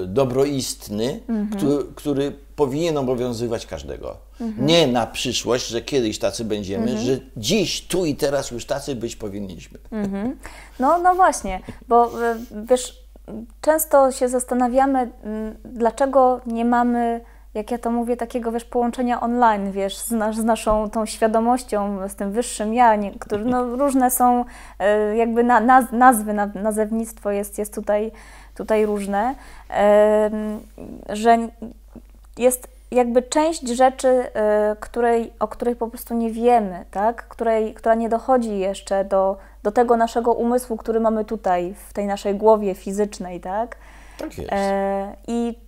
B: dobroistny, mhm. który, który powinien obowiązywać każdego. Mhm. Nie na przyszłość, że kiedyś tacy będziemy, mhm. że dziś, tu i teraz już tacy być powinniśmy.
A: Mhm. No, no właśnie, bo e, wiesz, często się zastanawiamy, dlaczego nie mamy jak ja to mówię, takiego wiesz, połączenia online, wiesz, z, nas, z naszą tą świadomością, z tym wyższym ja, nie, który, no, różne są e, jakby na, naz, nazwy, na, nazewnictwo jest, jest tutaj, tutaj różne, e, że jest jakby część rzeczy, y, której, o której po prostu nie wiemy, tak? której, która nie dochodzi jeszcze do, do tego naszego umysłu, który mamy tutaj, w tej naszej głowie fizycznej, tak? tak? jest. E, I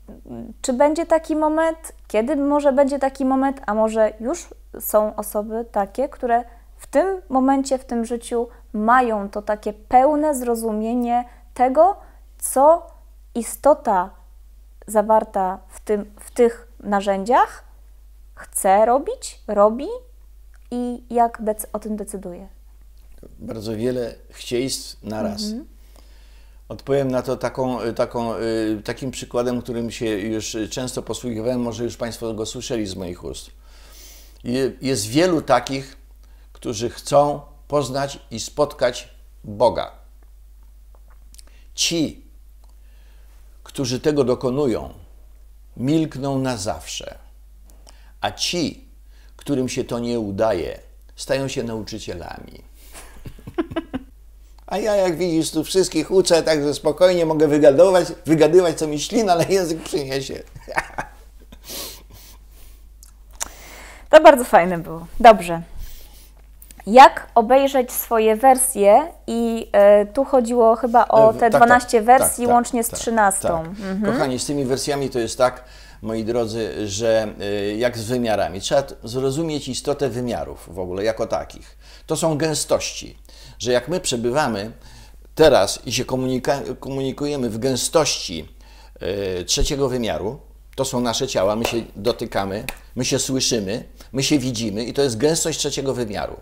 A: czy będzie taki moment, kiedy może będzie taki moment, a może już są osoby takie, które w tym momencie, w tym życiu mają to takie pełne zrozumienie tego, co istota zawarta w, tym, w tych narzędziach chce robić, robi i jak o tym decyduje?
B: Bardzo wiele chcieństw naraz. Mhm. Odpowiem na to taką, taką, y, takim przykładem, którym się już często posługiwałem, może już Państwo go słyszeli z moich ust. Jest wielu takich, którzy chcą poznać i spotkać Boga. Ci, którzy tego dokonują, milkną na zawsze, a ci, którym się to nie udaje, stają się nauczycielami. A ja, jak widzisz, tu wszystkich uczę, także spokojnie mogę wygadywać, wygadywać co mi ślin, ale język przyniesie.
A: To bardzo fajne było. Dobrze jak obejrzeć swoje wersje i y, tu chodziło chyba o e, te tak, 12 tak. tak, wersji tak, łącznie z 13. Tak, tak. Mhm. Kochani,
B: z tymi wersjami to jest tak, moi drodzy, że y, jak z wymiarami, trzeba zrozumieć istotę wymiarów w ogóle jako takich. To są gęstości, że jak my przebywamy teraz i się komunikujemy w gęstości y, trzeciego wymiaru, to są nasze ciała, my się dotykamy, my się słyszymy, my się widzimy i to jest gęstość trzeciego wymiaru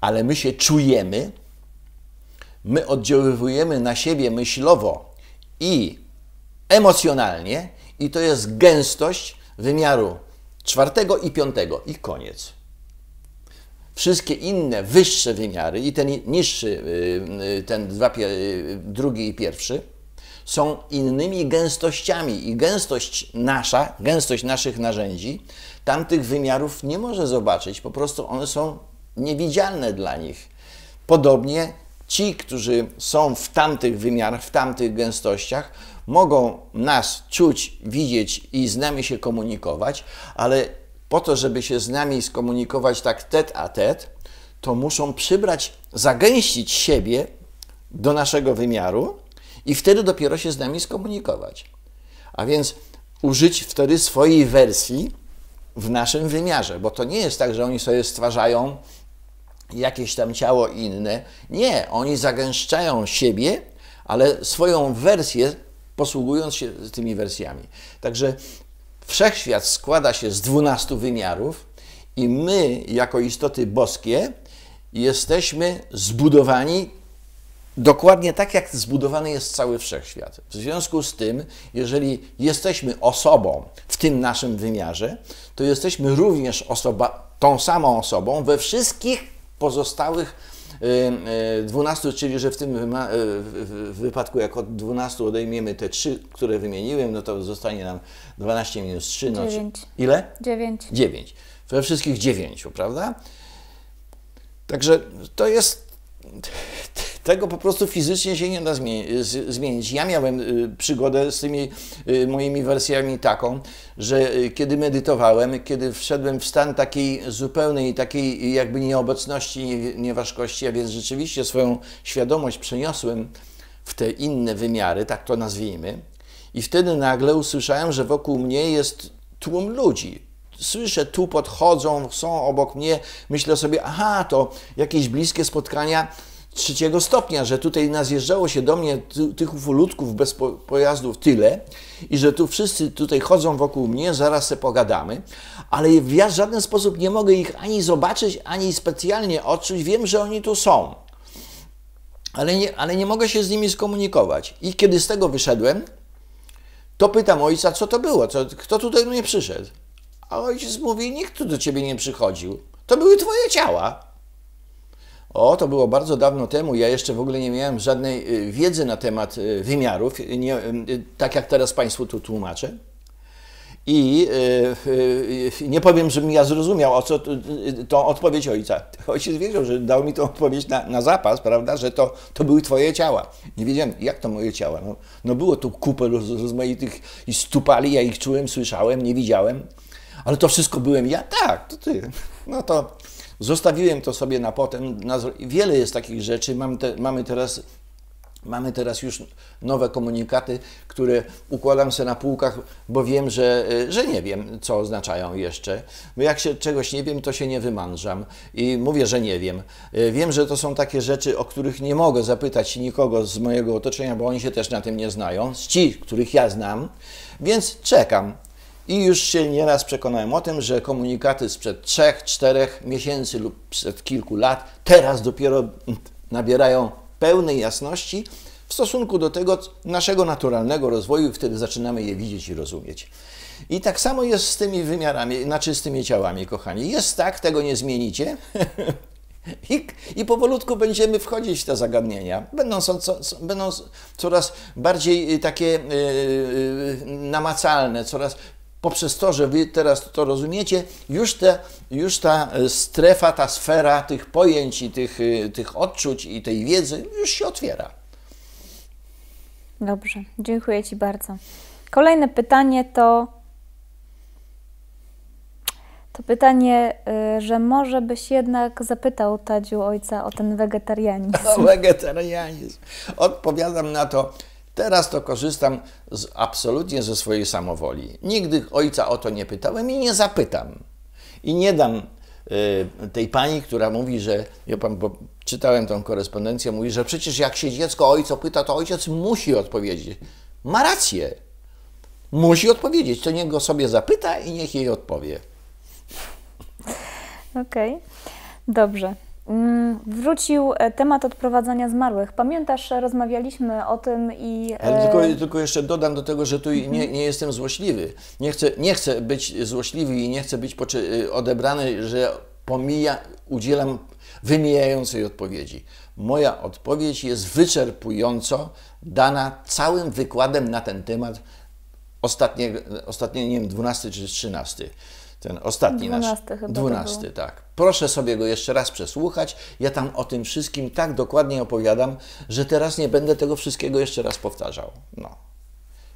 B: ale my się czujemy, my oddziaływujemy na siebie myślowo i emocjonalnie, i to jest gęstość wymiaru czwartego i piątego, i koniec. Wszystkie inne wyższe wymiary, i ten niższy, y, y, ten dwa, y, drugi i pierwszy, są innymi gęstościami i gęstość nasza, gęstość naszych narzędzi, tamtych wymiarów nie może zobaczyć, po prostu one są niewidzialne dla nich. Podobnie ci, którzy są w tamtych wymiarach, w tamtych gęstościach, mogą nas czuć, widzieć i z nami się komunikować, ale po to, żeby się z nami skomunikować tak tet a tet, to muszą przybrać, zagęścić siebie do naszego wymiaru i wtedy dopiero się z nami skomunikować. A więc użyć wtedy swojej wersji w naszym wymiarze, bo to nie jest tak, że oni sobie stwarzają jakieś tam ciało inne. Nie, oni zagęszczają siebie, ale swoją wersję, posługując się tymi wersjami. Także wszechświat składa się z dwunastu wymiarów i my, jako istoty boskie, jesteśmy zbudowani dokładnie tak, jak zbudowany jest cały wszechświat. W związku z tym, jeżeli jesteśmy osobą w tym naszym wymiarze, to jesteśmy również osoba, tą samą osobą we wszystkich pozostałych 12, y, y, czyli że w tym y, wypadku, jak od 12 odejmiemy te 3, które wymieniłem, no to zostanie nam 12 minus 3. No, 9. Ile? 9. 9. We wszystkich 9, prawda? Także to jest tego po prostu fizycznie się nie da zmienić. Ja miałem y, przygodę z tymi y, moimi wersjami taką, że y, kiedy medytowałem, kiedy wszedłem w stan takiej zupełnej, takiej jakby nieobecności, nieważkości, a więc rzeczywiście swoją świadomość przeniosłem w te inne wymiary, tak to nazwijmy, i wtedy nagle usłyszałem, że wokół mnie jest tłum ludzi, słyszę, tu podchodzą, są obok mnie, myślę sobie, aha, to jakieś bliskie spotkania trzeciego stopnia, że tutaj nazjeżdżało się do mnie tych ufolutków bez po pojazdów tyle i że tu wszyscy tutaj chodzą wokół mnie, zaraz se pogadamy, ale ja w żaden sposób nie mogę ich ani zobaczyć, ani specjalnie odczuć. Wiem, że oni tu są, ale nie, ale nie mogę się z nimi skomunikować. I kiedy z tego wyszedłem, to pytam ojca, co to było, co, kto tutaj do mnie przyszedł. A ojciec mówi, nikt tu do ciebie nie przychodził. To były twoje ciała. O, to było bardzo dawno temu. Ja jeszcze w ogóle nie miałem żadnej y, wiedzy na temat y, wymiarów, nie, y, tak jak teraz Państwu tu tłumaczę. I nie powiem, żebym ja zrozumiał, o co tą odpowiedź ojca. Ojciec wiedział, że dał mi tą odpowiedź na, na zapas, prawda, że to, to były twoje ciała. Nie wiedziałem, jak to moje ciała. No, no było tu kupę roz, rozmaitych i stupali, ja ich czułem, słyszałem, nie widziałem. Ale to wszystko byłem ja? Tak, to ty. No to Zostawiłem to sobie na potem. Na, wiele jest takich rzeczy. Mam te, mamy teraz Mamy teraz już nowe komunikaty, które układam sobie na półkach, bo wiem, że, e, że nie wiem, co oznaczają jeszcze. Bo jak się czegoś nie wiem, to się nie wymądrzam i mówię, że nie wiem. E, wiem, że to są takie rzeczy, o których nie mogę zapytać nikogo z mojego otoczenia, bo oni się też na tym nie znają, z ci, których ja znam, więc czekam. I już się nieraz przekonałem o tym, że komunikaty sprzed 3-4 miesięcy lub sprzed kilku lat teraz dopiero nabierają pełnej jasności w stosunku do tego naszego naturalnego rozwoju, wtedy zaczynamy je widzieć i rozumieć. I tak samo jest z tymi wymiarami, znaczy z tymi ciałami, kochani. Jest tak, tego nie zmienicie. I, I powolutku będziemy wchodzić w te zagadnienia. Będą, są, co, będą coraz bardziej y, takie yy, namacalne, coraz poprzez to, że wy teraz to rozumiecie, już, te, już ta e, strefa, ta sfera tych pojęć i tych, e, tych odczuć i tej wiedzy już się otwiera.
A: Dobrze, dziękuję Ci bardzo. Kolejne pytanie to. To pytanie, e, że może byś jednak zapytał Tadziu ojca o ten wegetarianizm. O
B: wegetarianizm. Odpowiadam na to Teraz to korzystam z, absolutnie ze swojej samowoli. Nigdy ojca o to nie pytałem i nie zapytam. I nie dam y, tej pani, która mówi, że, ja pan, bo czytałem tą korespondencję, mówi, że przecież jak się dziecko ojca pyta, to ojciec musi odpowiedzieć. Ma rację. Musi odpowiedzieć. To niech go sobie zapyta i niech jej odpowie.
A: Okej, okay. dobrze. Mm, wrócił e, temat odprowadzania zmarłych. Pamiętasz, rozmawialiśmy o tym i. E, Ale tylko,
B: tylko jeszcze dodam do tego, że tu nie, mhm. nie jestem złośliwy. Nie chcę, nie chcę być złośliwy i nie chcę być e, odebrany, że pomija, udzielam wymijającej odpowiedzi. Moja odpowiedź jest wyczerpująco dana całym wykładem na ten temat ostatnie, ostatnie nie wiem, 12 czy 13 ten ostatni 12 nasz. Chyba 12, tak. Proszę sobie go jeszcze raz przesłuchać. Ja tam o tym wszystkim tak dokładnie opowiadam, że teraz nie będę tego wszystkiego jeszcze raz powtarzał. No.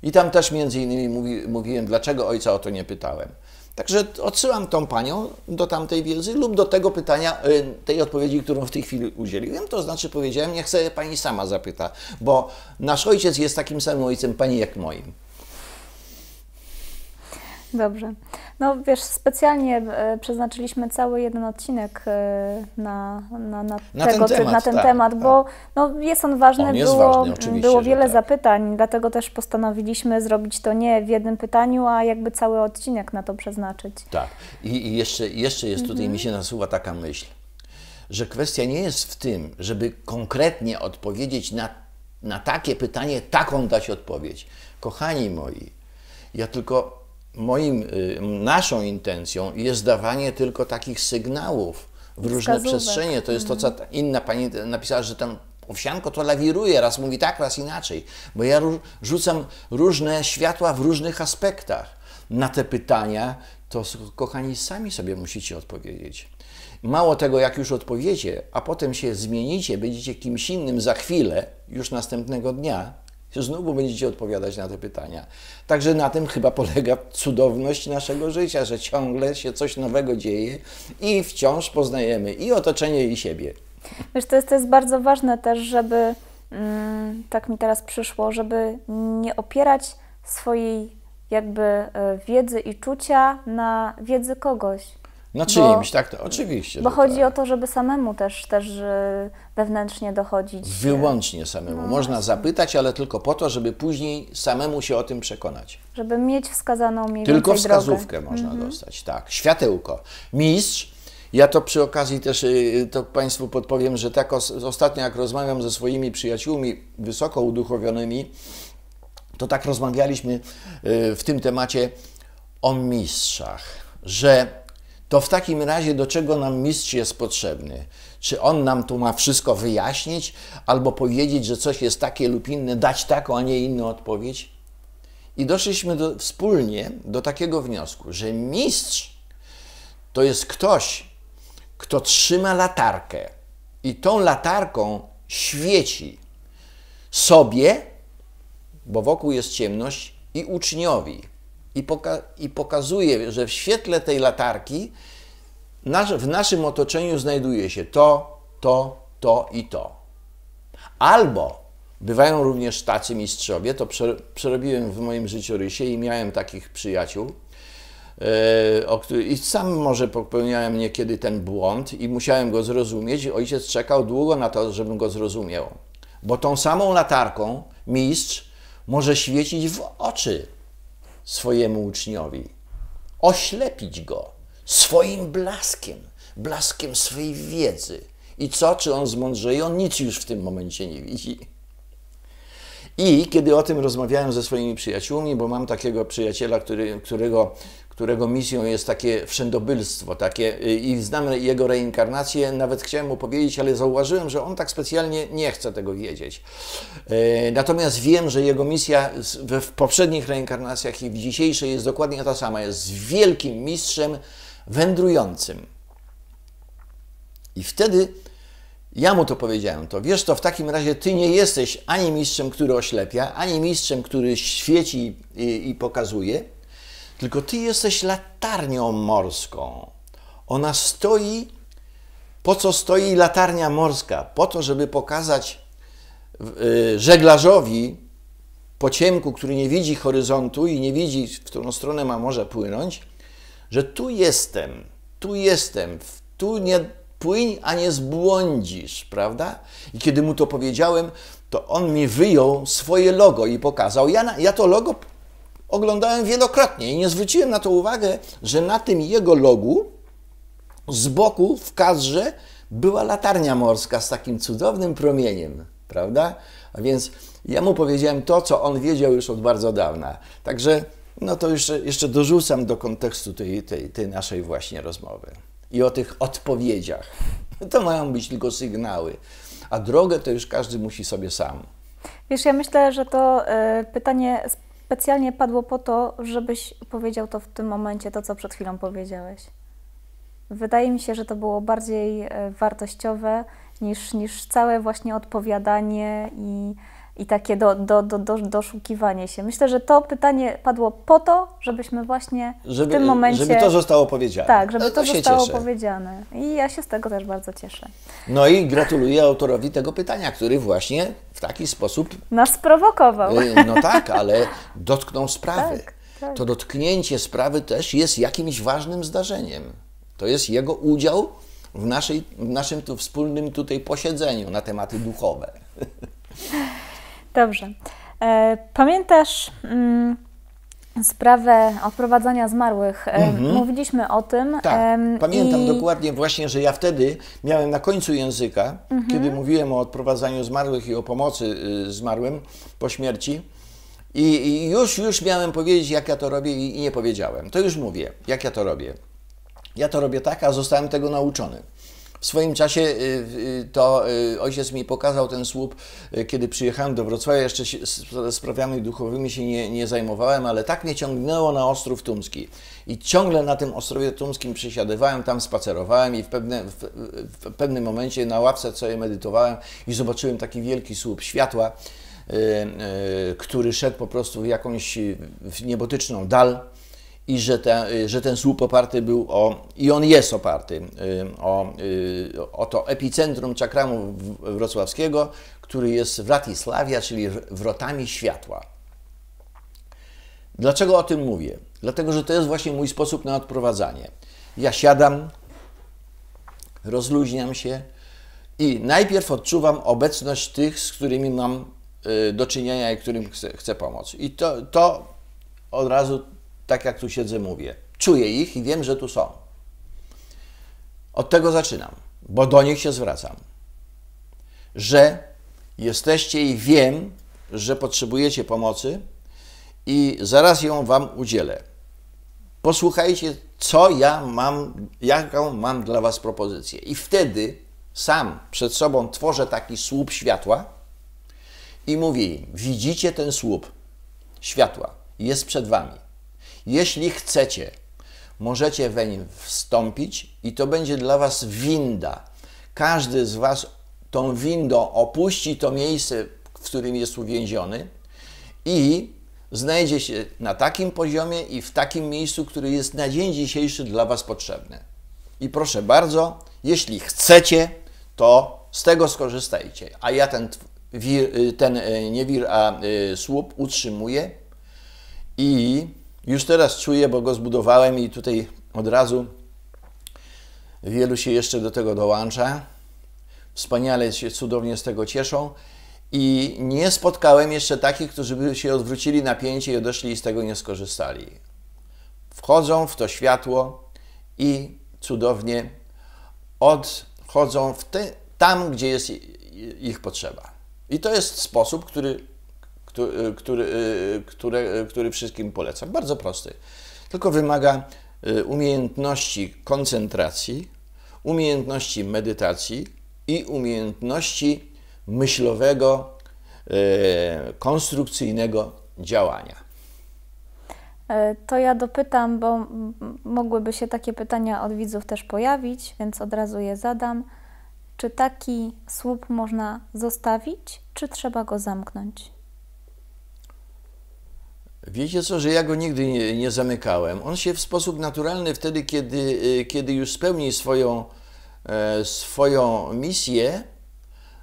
B: I tam też między innymi mówi, mówiłem, dlaczego ojca o to nie pytałem. Także odsyłam tą panią do tamtej wiedzy lub do tego pytania, y, tej odpowiedzi, którą w tej chwili udzieliłem. To znaczy powiedziałem, niech sobie pani sama zapyta, bo nasz ojciec jest takim samym ojcem pani jak moim.
A: Dobrze. No wiesz, specjalnie e, przeznaczyliśmy cały jeden odcinek e, na, na, na, na tego, ten temat, na ten tak, temat tak. bo no, jest on ważny. On jest było, ważny było wiele tak. zapytań, dlatego też postanowiliśmy zrobić to nie w jednym pytaniu, a jakby cały odcinek na to przeznaczyć.
B: Tak. I, i jeszcze, jeszcze jest tutaj, mhm. mi się nasuwa taka myśl, że kwestia nie jest w tym, żeby konkretnie odpowiedzieć na, na takie pytanie, taką dać odpowiedź. Kochani moi, ja tylko moim, y, naszą intencją jest dawanie tylko takich sygnałów w różne przestrzenie. To jest to, co mhm. inna pani napisała, że tam owsianko to lawiruje, raz mówi tak, raz inaczej, bo ja rzucam różne światła w różnych aspektach. Na te pytania to, kochani, sami sobie musicie odpowiedzieć. Mało tego, jak już odpowiecie, a potem się zmienicie, będziecie kimś innym za chwilę, już następnego dnia, Znowu będziecie odpowiadać na te pytania. Także na tym chyba polega cudowność naszego życia, że ciągle się coś nowego dzieje i wciąż poznajemy i otoczenie, i siebie.
A: Wiesz, to jest, to jest bardzo ważne też, żeby, mm, tak mi teraz przyszło, żeby nie opierać swojej jakby e, wiedzy i czucia na wiedzy kogoś
B: na czyimś, tak? To oczywiście. Bo chodzi
A: tak. o to, żeby samemu też, też y, wewnętrznie dochodzić. Y,
B: Wyłącznie samemu. No Można właśnie. zapytać, ale tylko po to, żeby później samemu się o tym przekonać.
A: Żeby mieć wskazaną mi Tylko wskazówkę drogę. można mhm.
B: dostać, tak. Światełko. Mistrz. Ja to przy okazji też y, to Państwu podpowiem, że tak ostatnio jak rozmawiam ze swoimi przyjaciółmi wysoko uduchowionymi, to tak rozmawialiśmy w tym temacie o mistrzach, że to w takim razie do czego nam mistrz jest potrzebny? Czy on nam tu ma wszystko wyjaśnić, albo powiedzieć, że coś jest takie lub inne, dać taką, a nie inną odpowiedź? I doszliśmy do, wspólnie do takiego wniosku, że mistrz to jest ktoś, kto trzyma latarkę i tą latarką świeci sobie, bo wokół jest ciemność, i uczniowi i, poka i pokazuje, że w świetle tej latarki nasz, w naszym otoczeniu znajduje się to, to, to i to. Albo bywają również tacy mistrzowie, to przerobiłem w moim życiorysie i miałem takich przyjaciół, e, i sam może popełniałem niekiedy ten błąd i musiałem go zrozumieć. Ojciec czekał długo na to, żebym go zrozumiał. Bo tą samą latarką mistrz może świecić w oczy swojemu uczniowi, oślepić go swoim blaskiem, blaskiem swojej wiedzy. I co? Czy on zmądrzeje? On nic już w tym momencie nie widzi. I kiedy o tym rozmawiałem ze swoimi przyjaciółmi, bo mam takiego przyjaciela, który, którego którego misją jest takie wszędobylstwo, takie y, i znamy jego reinkarnację, nawet chciałem mu powiedzieć, ale zauważyłem, że on tak specjalnie nie chce tego wiedzieć. E, natomiast wiem, że jego misja w poprzednich reinkarnacjach i w dzisiejszej jest dokładnie ta sama, jest wielkim mistrzem wędrującym. I wtedy ja mu to powiedziałem, to wiesz, to w takim razie ty nie jesteś ani mistrzem, który oślepia, ani mistrzem, który świeci i, i pokazuje, tylko Ty jesteś latarnią morską. Ona stoi, po co stoi latarnia morska? Po to, żeby pokazać y, żeglarzowi po ciemku, który nie widzi horyzontu i nie widzi, w którą stronę ma może płynąć, że tu jestem, tu jestem, tu nie płyń, a nie zbłądzisz, prawda? I kiedy mu to powiedziałem, to on mi wyjął swoje logo i pokazał. Ja, ja to logo oglądałem wielokrotnie i nie zwróciłem na to uwagę, że na tym jego logu z boku w kadrze była latarnia morska z takim cudownym promieniem, prawda? A więc ja mu powiedziałem to, co on wiedział już od bardzo dawna. Także no to jeszcze, jeszcze dorzucam do kontekstu tej, tej, tej naszej właśnie rozmowy i o tych odpowiedziach. To mają być tylko sygnały, a drogę to już każdy musi sobie sam.
A: Wiesz, ja myślę, że to e, pytanie specjalnie padło po to, żebyś powiedział to w tym momencie, to co przed chwilą powiedziałeś. Wydaje mi się, że to było bardziej e, wartościowe niż, niż całe właśnie odpowiadanie i i takie do, do, do, do, doszukiwanie się. Myślę, że to pytanie padło po to, żebyśmy właśnie żeby, w tym momencie... Żeby to zostało powiedziane. Tak, żeby no to, to zostało cieszę. powiedziane. I ja się z tego też bardzo cieszę.
B: No i gratuluję autorowi tego pytania, który właśnie w taki sposób...
A: Nas sprowokował. Y, no tak,
B: ale dotknął sprawy. Tak, tak. To dotknięcie sprawy też jest jakimś ważnym zdarzeniem. To jest jego udział w, naszej, w naszym tu wspólnym tutaj posiedzeniu na tematy duchowe.
A: Dobrze. E, pamiętasz mm, sprawę odprowadzania zmarłych? E, mhm. Mówiliśmy o tym. Tak. Pamiętam i...
B: dokładnie właśnie, że ja wtedy miałem na końcu języka, mhm. kiedy mówiłem o odprowadzaniu zmarłych i o pomocy y, zmarłym po śmierci. I już, już miałem powiedzieć, jak ja to robię, i nie powiedziałem. To już mówię, jak ja to robię. Ja to robię tak, a zostałem tego nauczony. W swoim czasie y, y, to y, ojciec mi pokazał ten słup, kiedy przyjechałem do Wrocławia. Jeszcze sprawami duchowymi się nie, nie zajmowałem, ale tak mnie ciągnęło na Ostrów Tumski. I ciągle na tym Ostrowie Tumskim przesiadywałem, tam spacerowałem i w, pewne, w, w pewnym momencie na ławce sobie medytowałem i zobaczyłem taki wielki słup światła, który szedł po prostu w jakąś niebotyczną dal i że, te, y, że ten słup oparty był o, i on jest oparty y, o, y, o to epicentrum czakramu wrocławskiego, który jest Wratisławia, czyli wrotami światła. Dlaczego o tym mówię? Dlatego, że to jest właśnie mój sposób na odprowadzanie. Ja siadam, rozluźniam się i najpierw odczuwam obecność tych, z którymi mam do czynienia i którym chcę, chcę pomóc. I to, to od razu tak jak tu siedzę, mówię. Czuję ich i wiem, że tu są. Od tego zaczynam, bo do nich się zwracam. Że jesteście i wiem, że potrzebujecie pomocy i zaraz ją Wam udzielę. Posłuchajcie, co ja mam, jaką mam dla Was propozycję. I wtedy sam przed sobą tworzę taki słup światła i mówię im, widzicie ten słup światła, jest przed Wami. Jeśli chcecie, możecie weń wstąpić i to będzie dla Was winda. Każdy z Was tą windą opuści to miejsce, w którym jest uwięziony i znajdzie się na takim poziomie i w takim miejscu, który jest na dzień dzisiejszy dla Was potrzebny. I proszę bardzo, jeśli chcecie, to z tego skorzystajcie. A ja ten, wir, ten e, nie wir, a e, słup utrzymuję i już teraz czuję, bo go zbudowałem i tutaj od razu wielu się jeszcze do tego dołącza. Wspaniale się cudownie z tego cieszą. I nie spotkałem jeszcze takich, którzy by się odwrócili na pięcie i odeszli i z tego nie skorzystali. Wchodzą w to światło i cudownie odchodzą w te, tam, gdzie jest ich potrzeba. I to jest sposób, który E, który, e, który, e, który wszystkim polecam. Bardzo prosty. Tylko wymaga umiejętności koncentracji, umiejętności medytacji i umiejętności myślowego, konstrukcyjnego działania.
A: To ja dopytam, bo mogłyby się takie pytania od widzów też pojawić, więc od razu je zadam. Czy taki słup można zostawić, czy trzeba go zamknąć?
B: Wiecie co, że ja go nigdy nie, nie, zamykałem. On się w sposób naturalny wtedy, kiedy, y, kiedy już spełni swoją, e, swoją misję,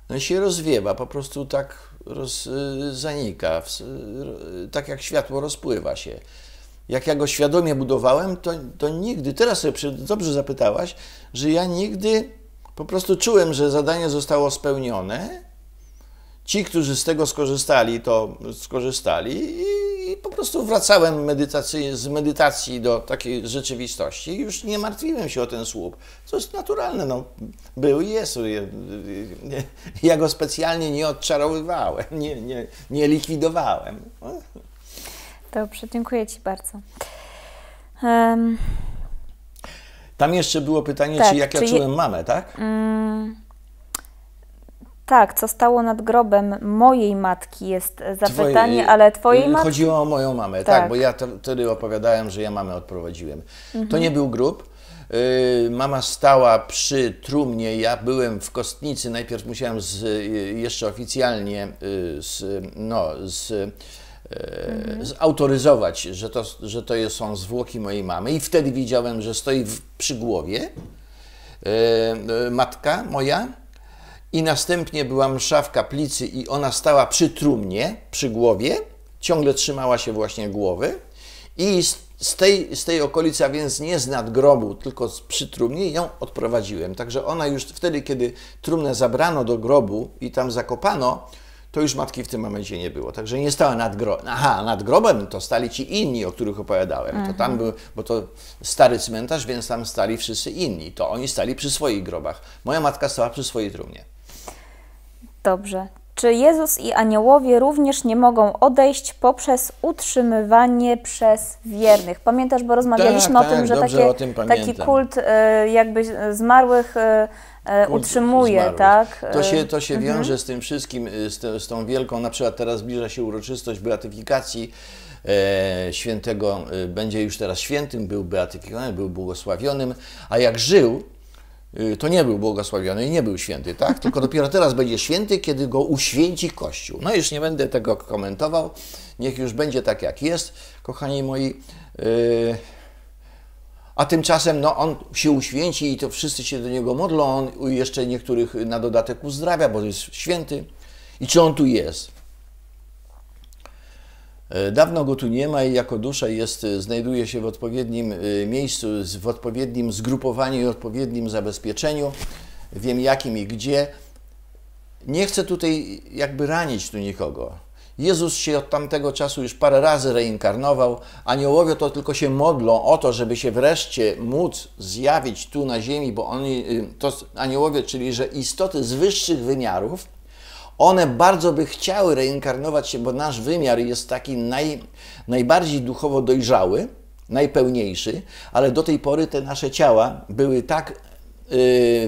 B: no się rozwiewa, po prostu tak roz, y, zanika, w, y, tak jak światło rozpływa się. Jak ja go świadomie budowałem, to, to nigdy, teraz sobie dobrze zapytałaś, że ja nigdy po prostu czułem, że zadanie zostało spełnione. Ci, którzy z tego skorzystali, to skorzystali i i po prostu wracałem medytacji, z medytacji do takiej rzeczywistości. i Już nie martwiłem się o ten słup, co jest naturalne. No, był i jest. Ja go specjalnie nie odczarowywałem, nie, nie, nie likwidowałem.
A: Dobrze, dziękuję Ci bardzo. Um...
B: Tam jeszcze było pytanie, tak, czy jak czy ja czułem je... mamę, tak?
A: Mm, tak, co stało nad grobem mojej matki jest zapytanie, Twoje, y, ale twojej y, matki? Chodziło o moją mamę, tak, tak bo ja
B: wtedy opowiadałem, że ja mamę odprowadziłem. Mhm. To nie był grób, y, Mama stała przy trumnie, ja byłem w kostnicy, najpierw musiałem z, jeszcze oficjalnie z, no, z, mhm. zautoryzować, że to, że to są zwłoki mojej mamy i wtedy widziałem, że stoi w, przy głowie matka moja i następnie była msza w kaplicy i ona stała przy trumnie, przy głowie, ciągle trzymała się właśnie głowy i z tej, z tej okolicy, a więc nie z nadgrobu, tylko przy trumnie ją odprowadziłem. Także ona już wtedy, kiedy trumnę zabrano do grobu i tam zakopano, to już matki w tym momencie nie było. Także nie stała nad grobem. Aha, nad grobem to stali ci inni, o których opowiadałem. Mhm. To tam mhm. był, bo to stary cmentarz, więc tam stali wszyscy inni. To oni stali przy swoich grobach. Moja matka stała przy swojej trumnie.
A: Dobrze. Czy Jezus i aniołowie również nie mogą odejść poprzez utrzymywanie przez wiernych? Pamiętasz, bo rozmawialiśmy tak, o tym, tak, że takie, o tym taki kult y, jakby zmarłych y, y, Kult utrzymuje, zmarłych. tak? To się, to
B: się mhm. wiąże z tym wszystkim, z, te, z tą wielką, na przykład teraz zbliża się uroczystość beatyfikacji e, świętego, e, będzie już teraz świętym, był beatyfikowany, był błogosławionym, a jak żył, Y, to nie był błogosławiony i nie był święty, tak? Tylko dopiero teraz będzie święty, kiedy go uświęci Kościół. No już nie będę tego komentował, niech już będzie tak jak jest, kochani moi. Y, a tymczasem no, on się uświęci i to wszyscy się do niego modlą, on jeszcze niektórych na dodatek uzdrawia, bo jest święty. I czy on tu jest? E, dawno go tu nie ma i jako dusza jest, e, znajduje się w odpowiednim e, miejscu, w odpowiednim zgrupowaniu i odpowiednim zabezpieczeniu. Wiem jakim i gdzie. Nie chcę tutaj jakby ranić tu nikogo. Jezus się od tamtego czasu już parę razy reinkarnował. Aniołowie to tylko się modlą o to, żeby się wreszcie móc zjawić tu na ziemi, bo oni, y, to aniołowie, czyli że istoty z wyższych wymiarów, one bardzo by chciały reinkarnować się, bo nasz wymiar jest taki naj, najbardziej duchowo dojrzały, najpełniejszy, ale do tej pory te nasze ciała były tak yy,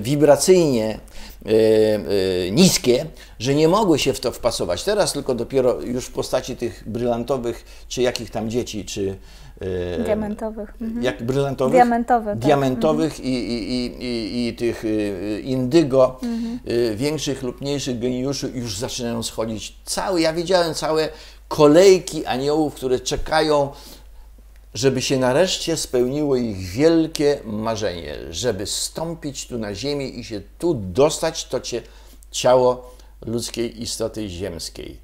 B: wibracyjnie y, y, niskie, że nie mogły się w to wpasować. Teraz tylko dopiero już w postaci tych brylantowych, czy jakich tam dzieci, czy E,
A: Diamentowych. Mhm. Jak
B: brylantowych? Tak. Diamentowych. Diamentowych mhm. i, i, i, i, tych e, indygo, mhm. E, większych lub mniejszych geniuszy już zaczynają schodzić. Cały, ja widziałem całe kolejki aniołów, które czekają, żeby się nareszcie spełniło ich wielkie marzenie, żeby stąpić tu na ziemię i się tu dostać, to cię ciało ludzkiej istoty ziemskiej.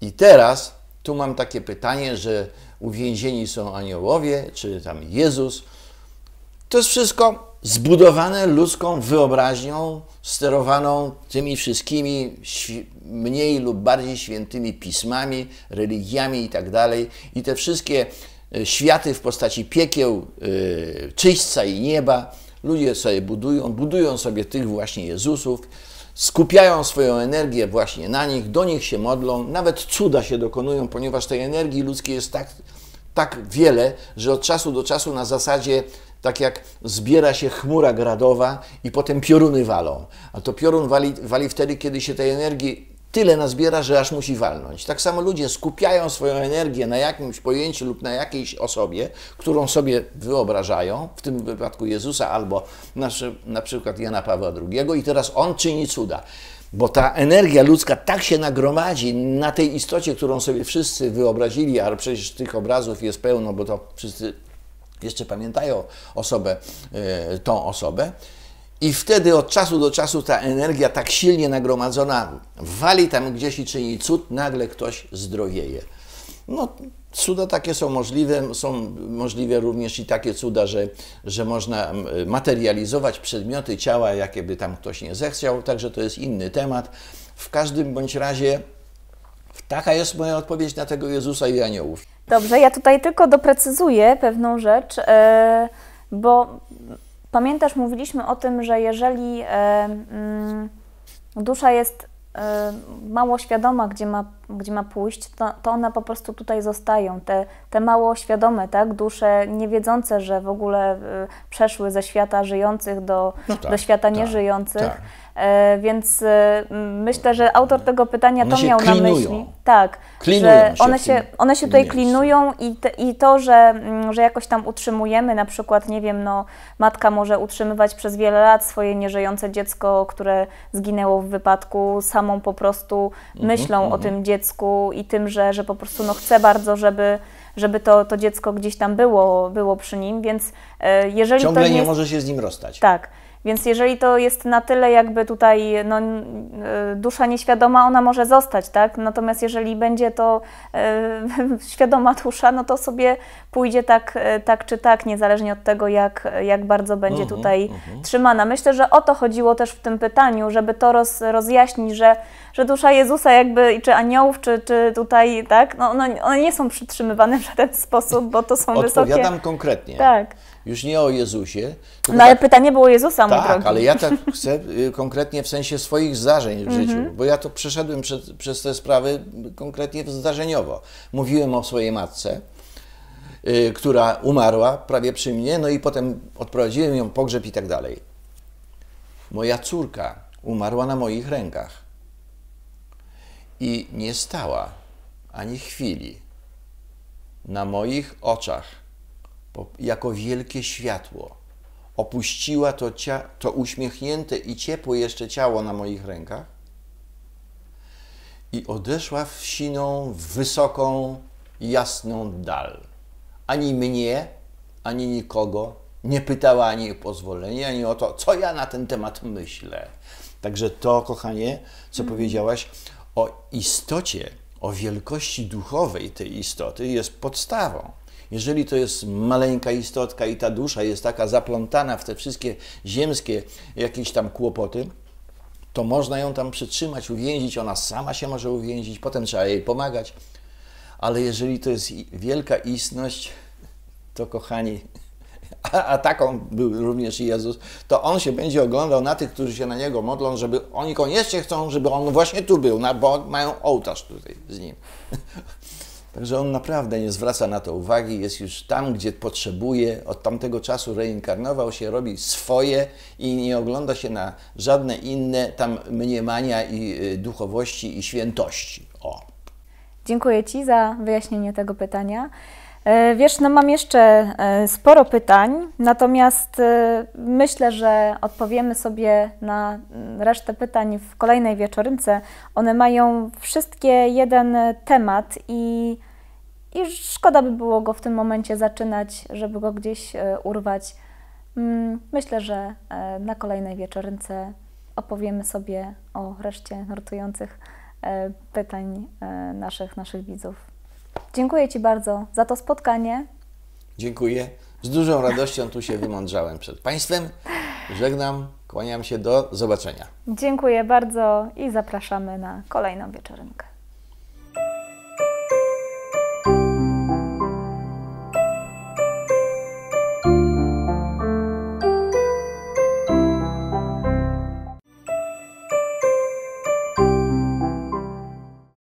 B: I teraz tu mam takie pytanie, że uwięzieni są aniołowie, czy tam Jezus. To jest wszystko zbudowane ludzką wyobraźnią, sterowaną tymi wszystkimi mniej lub bardziej świętymi pismami, religiami itd. Tak I te wszystkie e, światy w postaci piekieł, e, czyśćca i nieba, ludzie sobie budują, budują sobie tych właśnie Jezusów, skupiają swoją energię właśnie na nich, do nich się modlą, nawet cuda się dokonują, ponieważ tej energii ludzkiej jest tak, tak wiele, że od czasu do czasu na zasadzie tak jak zbiera się chmura gradowa i potem pioruny walą. A to piorun wali, wali wtedy, kiedy się tej energii tyle nazbiera, że aż musi walnąć. Tak samo ludzie skupiają swoją energię na jakimś pojęciu lub na jakiejś osobie, którą sobie wyobrażają, w tym wypadku Jezusa albo na, na przykład Jana Pawła II, i teraz on czyni cuda. Bo ta energia ludzka tak się nagromadzi na tej istocie, którą sobie wszyscy wyobrazili, a przecież tych obrazów jest pełno, bo to wszyscy jeszcze pamiętają osobę, e, tą osobę, i wtedy od czasu do czasu ta energia tak silnie nagromadzona wali tam gdzieś i czyni cud, nagle ktoś zdrowieje. No, cuda takie są możliwe, są możliwe również i takie cuda, że, że można materializować przedmioty ciała, jakie by tam ktoś nie zechciał, także to jest inny temat. W każdym bądź razie taka jest moja odpowiedź na tego Jezusa i aniołów.
A: Dobrze, ja tutaj tylko doprecyzuję pewną rzecz, e, bo Pamiętasz, mówiliśmy o tym, że jeżeli e, mm, dusza jest y, mało świadoma, gdzie ma, gdzie ma pójść, to, to one po prostu tutaj zostają. Te, te mało świadome, tak, dusze niewiedzące, że w ogóle e, przeszły ze świata żyjących do, no tak, do świata tak, nieżyjących. Tak E, więc e, myślę, że autor tego pytania one to miał na myśli. Tak, klinują że one się, one się tutaj klinują i, te, i to, że, mm, że jakoś tam utrzymujemy, na przykład, nie wiem, no, matka może utrzymywać przez wiele lat swoje nieżyjące dziecko, które zginęło w wypadku, samą po prostu mhm, myślą o mhm. tym dziecku i tym, że, że po prostu no, chce bardzo, żeby żeby to, to dziecko gdzieś tam było, było przy nim, więc e, jeżeli. Ciągle nie jest... może się z nim rozstać. Tak. Więc jeżeli to jest na tyle jakby tutaj no, e, dusza nieświadoma, ona może zostać, tak? Natomiast jeżeli będzie to yy, świadoma dusza, no to sobie pójdzie tak, e, tak czy tak, niezależnie od tego, jak, jak bardzo będzie mhm, tutaj uh mhm. -huh. trzymana. Myślę, że o to chodziło też w tym pytaniu, żeby to roz, rozjaśnić, że, że dusza Jezusa jakby, czy aniołów, czy, czy tutaj, tak? No, no, one nie są przytrzymywane w żaden sposób, bo to są Odpowiadam wysokie... Odpowiadam
B: konkretnie. Tak już nie o Jezusie. No ale tak,
A: pytanie było Jezusa, tak, ale ja tak
B: chcę y, konkretnie w sensie swoich zdarzeń w życiu, mhm. bo ja to przeszedłem przed, przez te sprawy konkretnie zdarzeniowo. Mówiłem o swojej matce, y, która umarła prawie przy mnie, no i potem odprowadziłem ją pogrzeb i tak dalej. Moja córka umarła na moich rękach i nie stała ani chwili na moich oczach jako wielkie światło. Opuściła to, cia, to uśmiechnięte i ciepłe jeszcze ciało na moich rękach i odeszła w siną, wysoką, jasną dal. Ani mnie, ani nikogo nie pytała ani o pozwolenie, ani o to, co ja na ten temat myślę. Także to, kochanie, co mm. powiedziałaś o istocie, o wielkości duchowej tej istoty jest podstawą. Jeżeli to jest maleńka istotka i ta dusza jest taka zaplątana w te wszystkie ziemskie jakieś tam kłopoty, to można ją tam przytrzymać, uwięzić, ona sama się może uwięzić, potem trzeba jej pomagać. Ale jeżeli to jest wielka istność, to kochani, a, a, taką był również Jezus, to on się będzie oglądał na tych, którzy się na niego modlą, żeby oni koniecznie chcą, żeby on właśnie tu był, na, bo mają ołtarz tutaj z nim. Także on naprawdę nie zwraca na to uwagi, jest już tam, gdzie potrzebuje, od tamtego czasu reinkarnował się, robi swoje i nie ogląda się na żadne inne tam mniemania i y, duchowości i świętości. O.
A: Dziękuję Ci za wyjaśnienie tego pytania. E, wiesz, no mam jeszcze e, sporo pytań, natomiast e, myślę, że odpowiemy sobie na mm, resztę pytań w kolejnej wieczorynce. One mają wszystkie jeden temat i, i szkoda by było go w tym momencie zaczynać, żeby go gdzieś urwać. Mm, myślę, że na kolejnej wieczorynce opowiemy sobie o reszcie nurtujących pytań naszych, naszych widzów. Dziękuję Ci bardzo za to spotkanie.
B: Dziękuję. Z dużą radością tu się wymądrzałem przed Państwem. Żegnam, kłaniam się do zobaczenia.
A: Dziękuję bardzo i zapraszamy na kolejną wieczorynkę.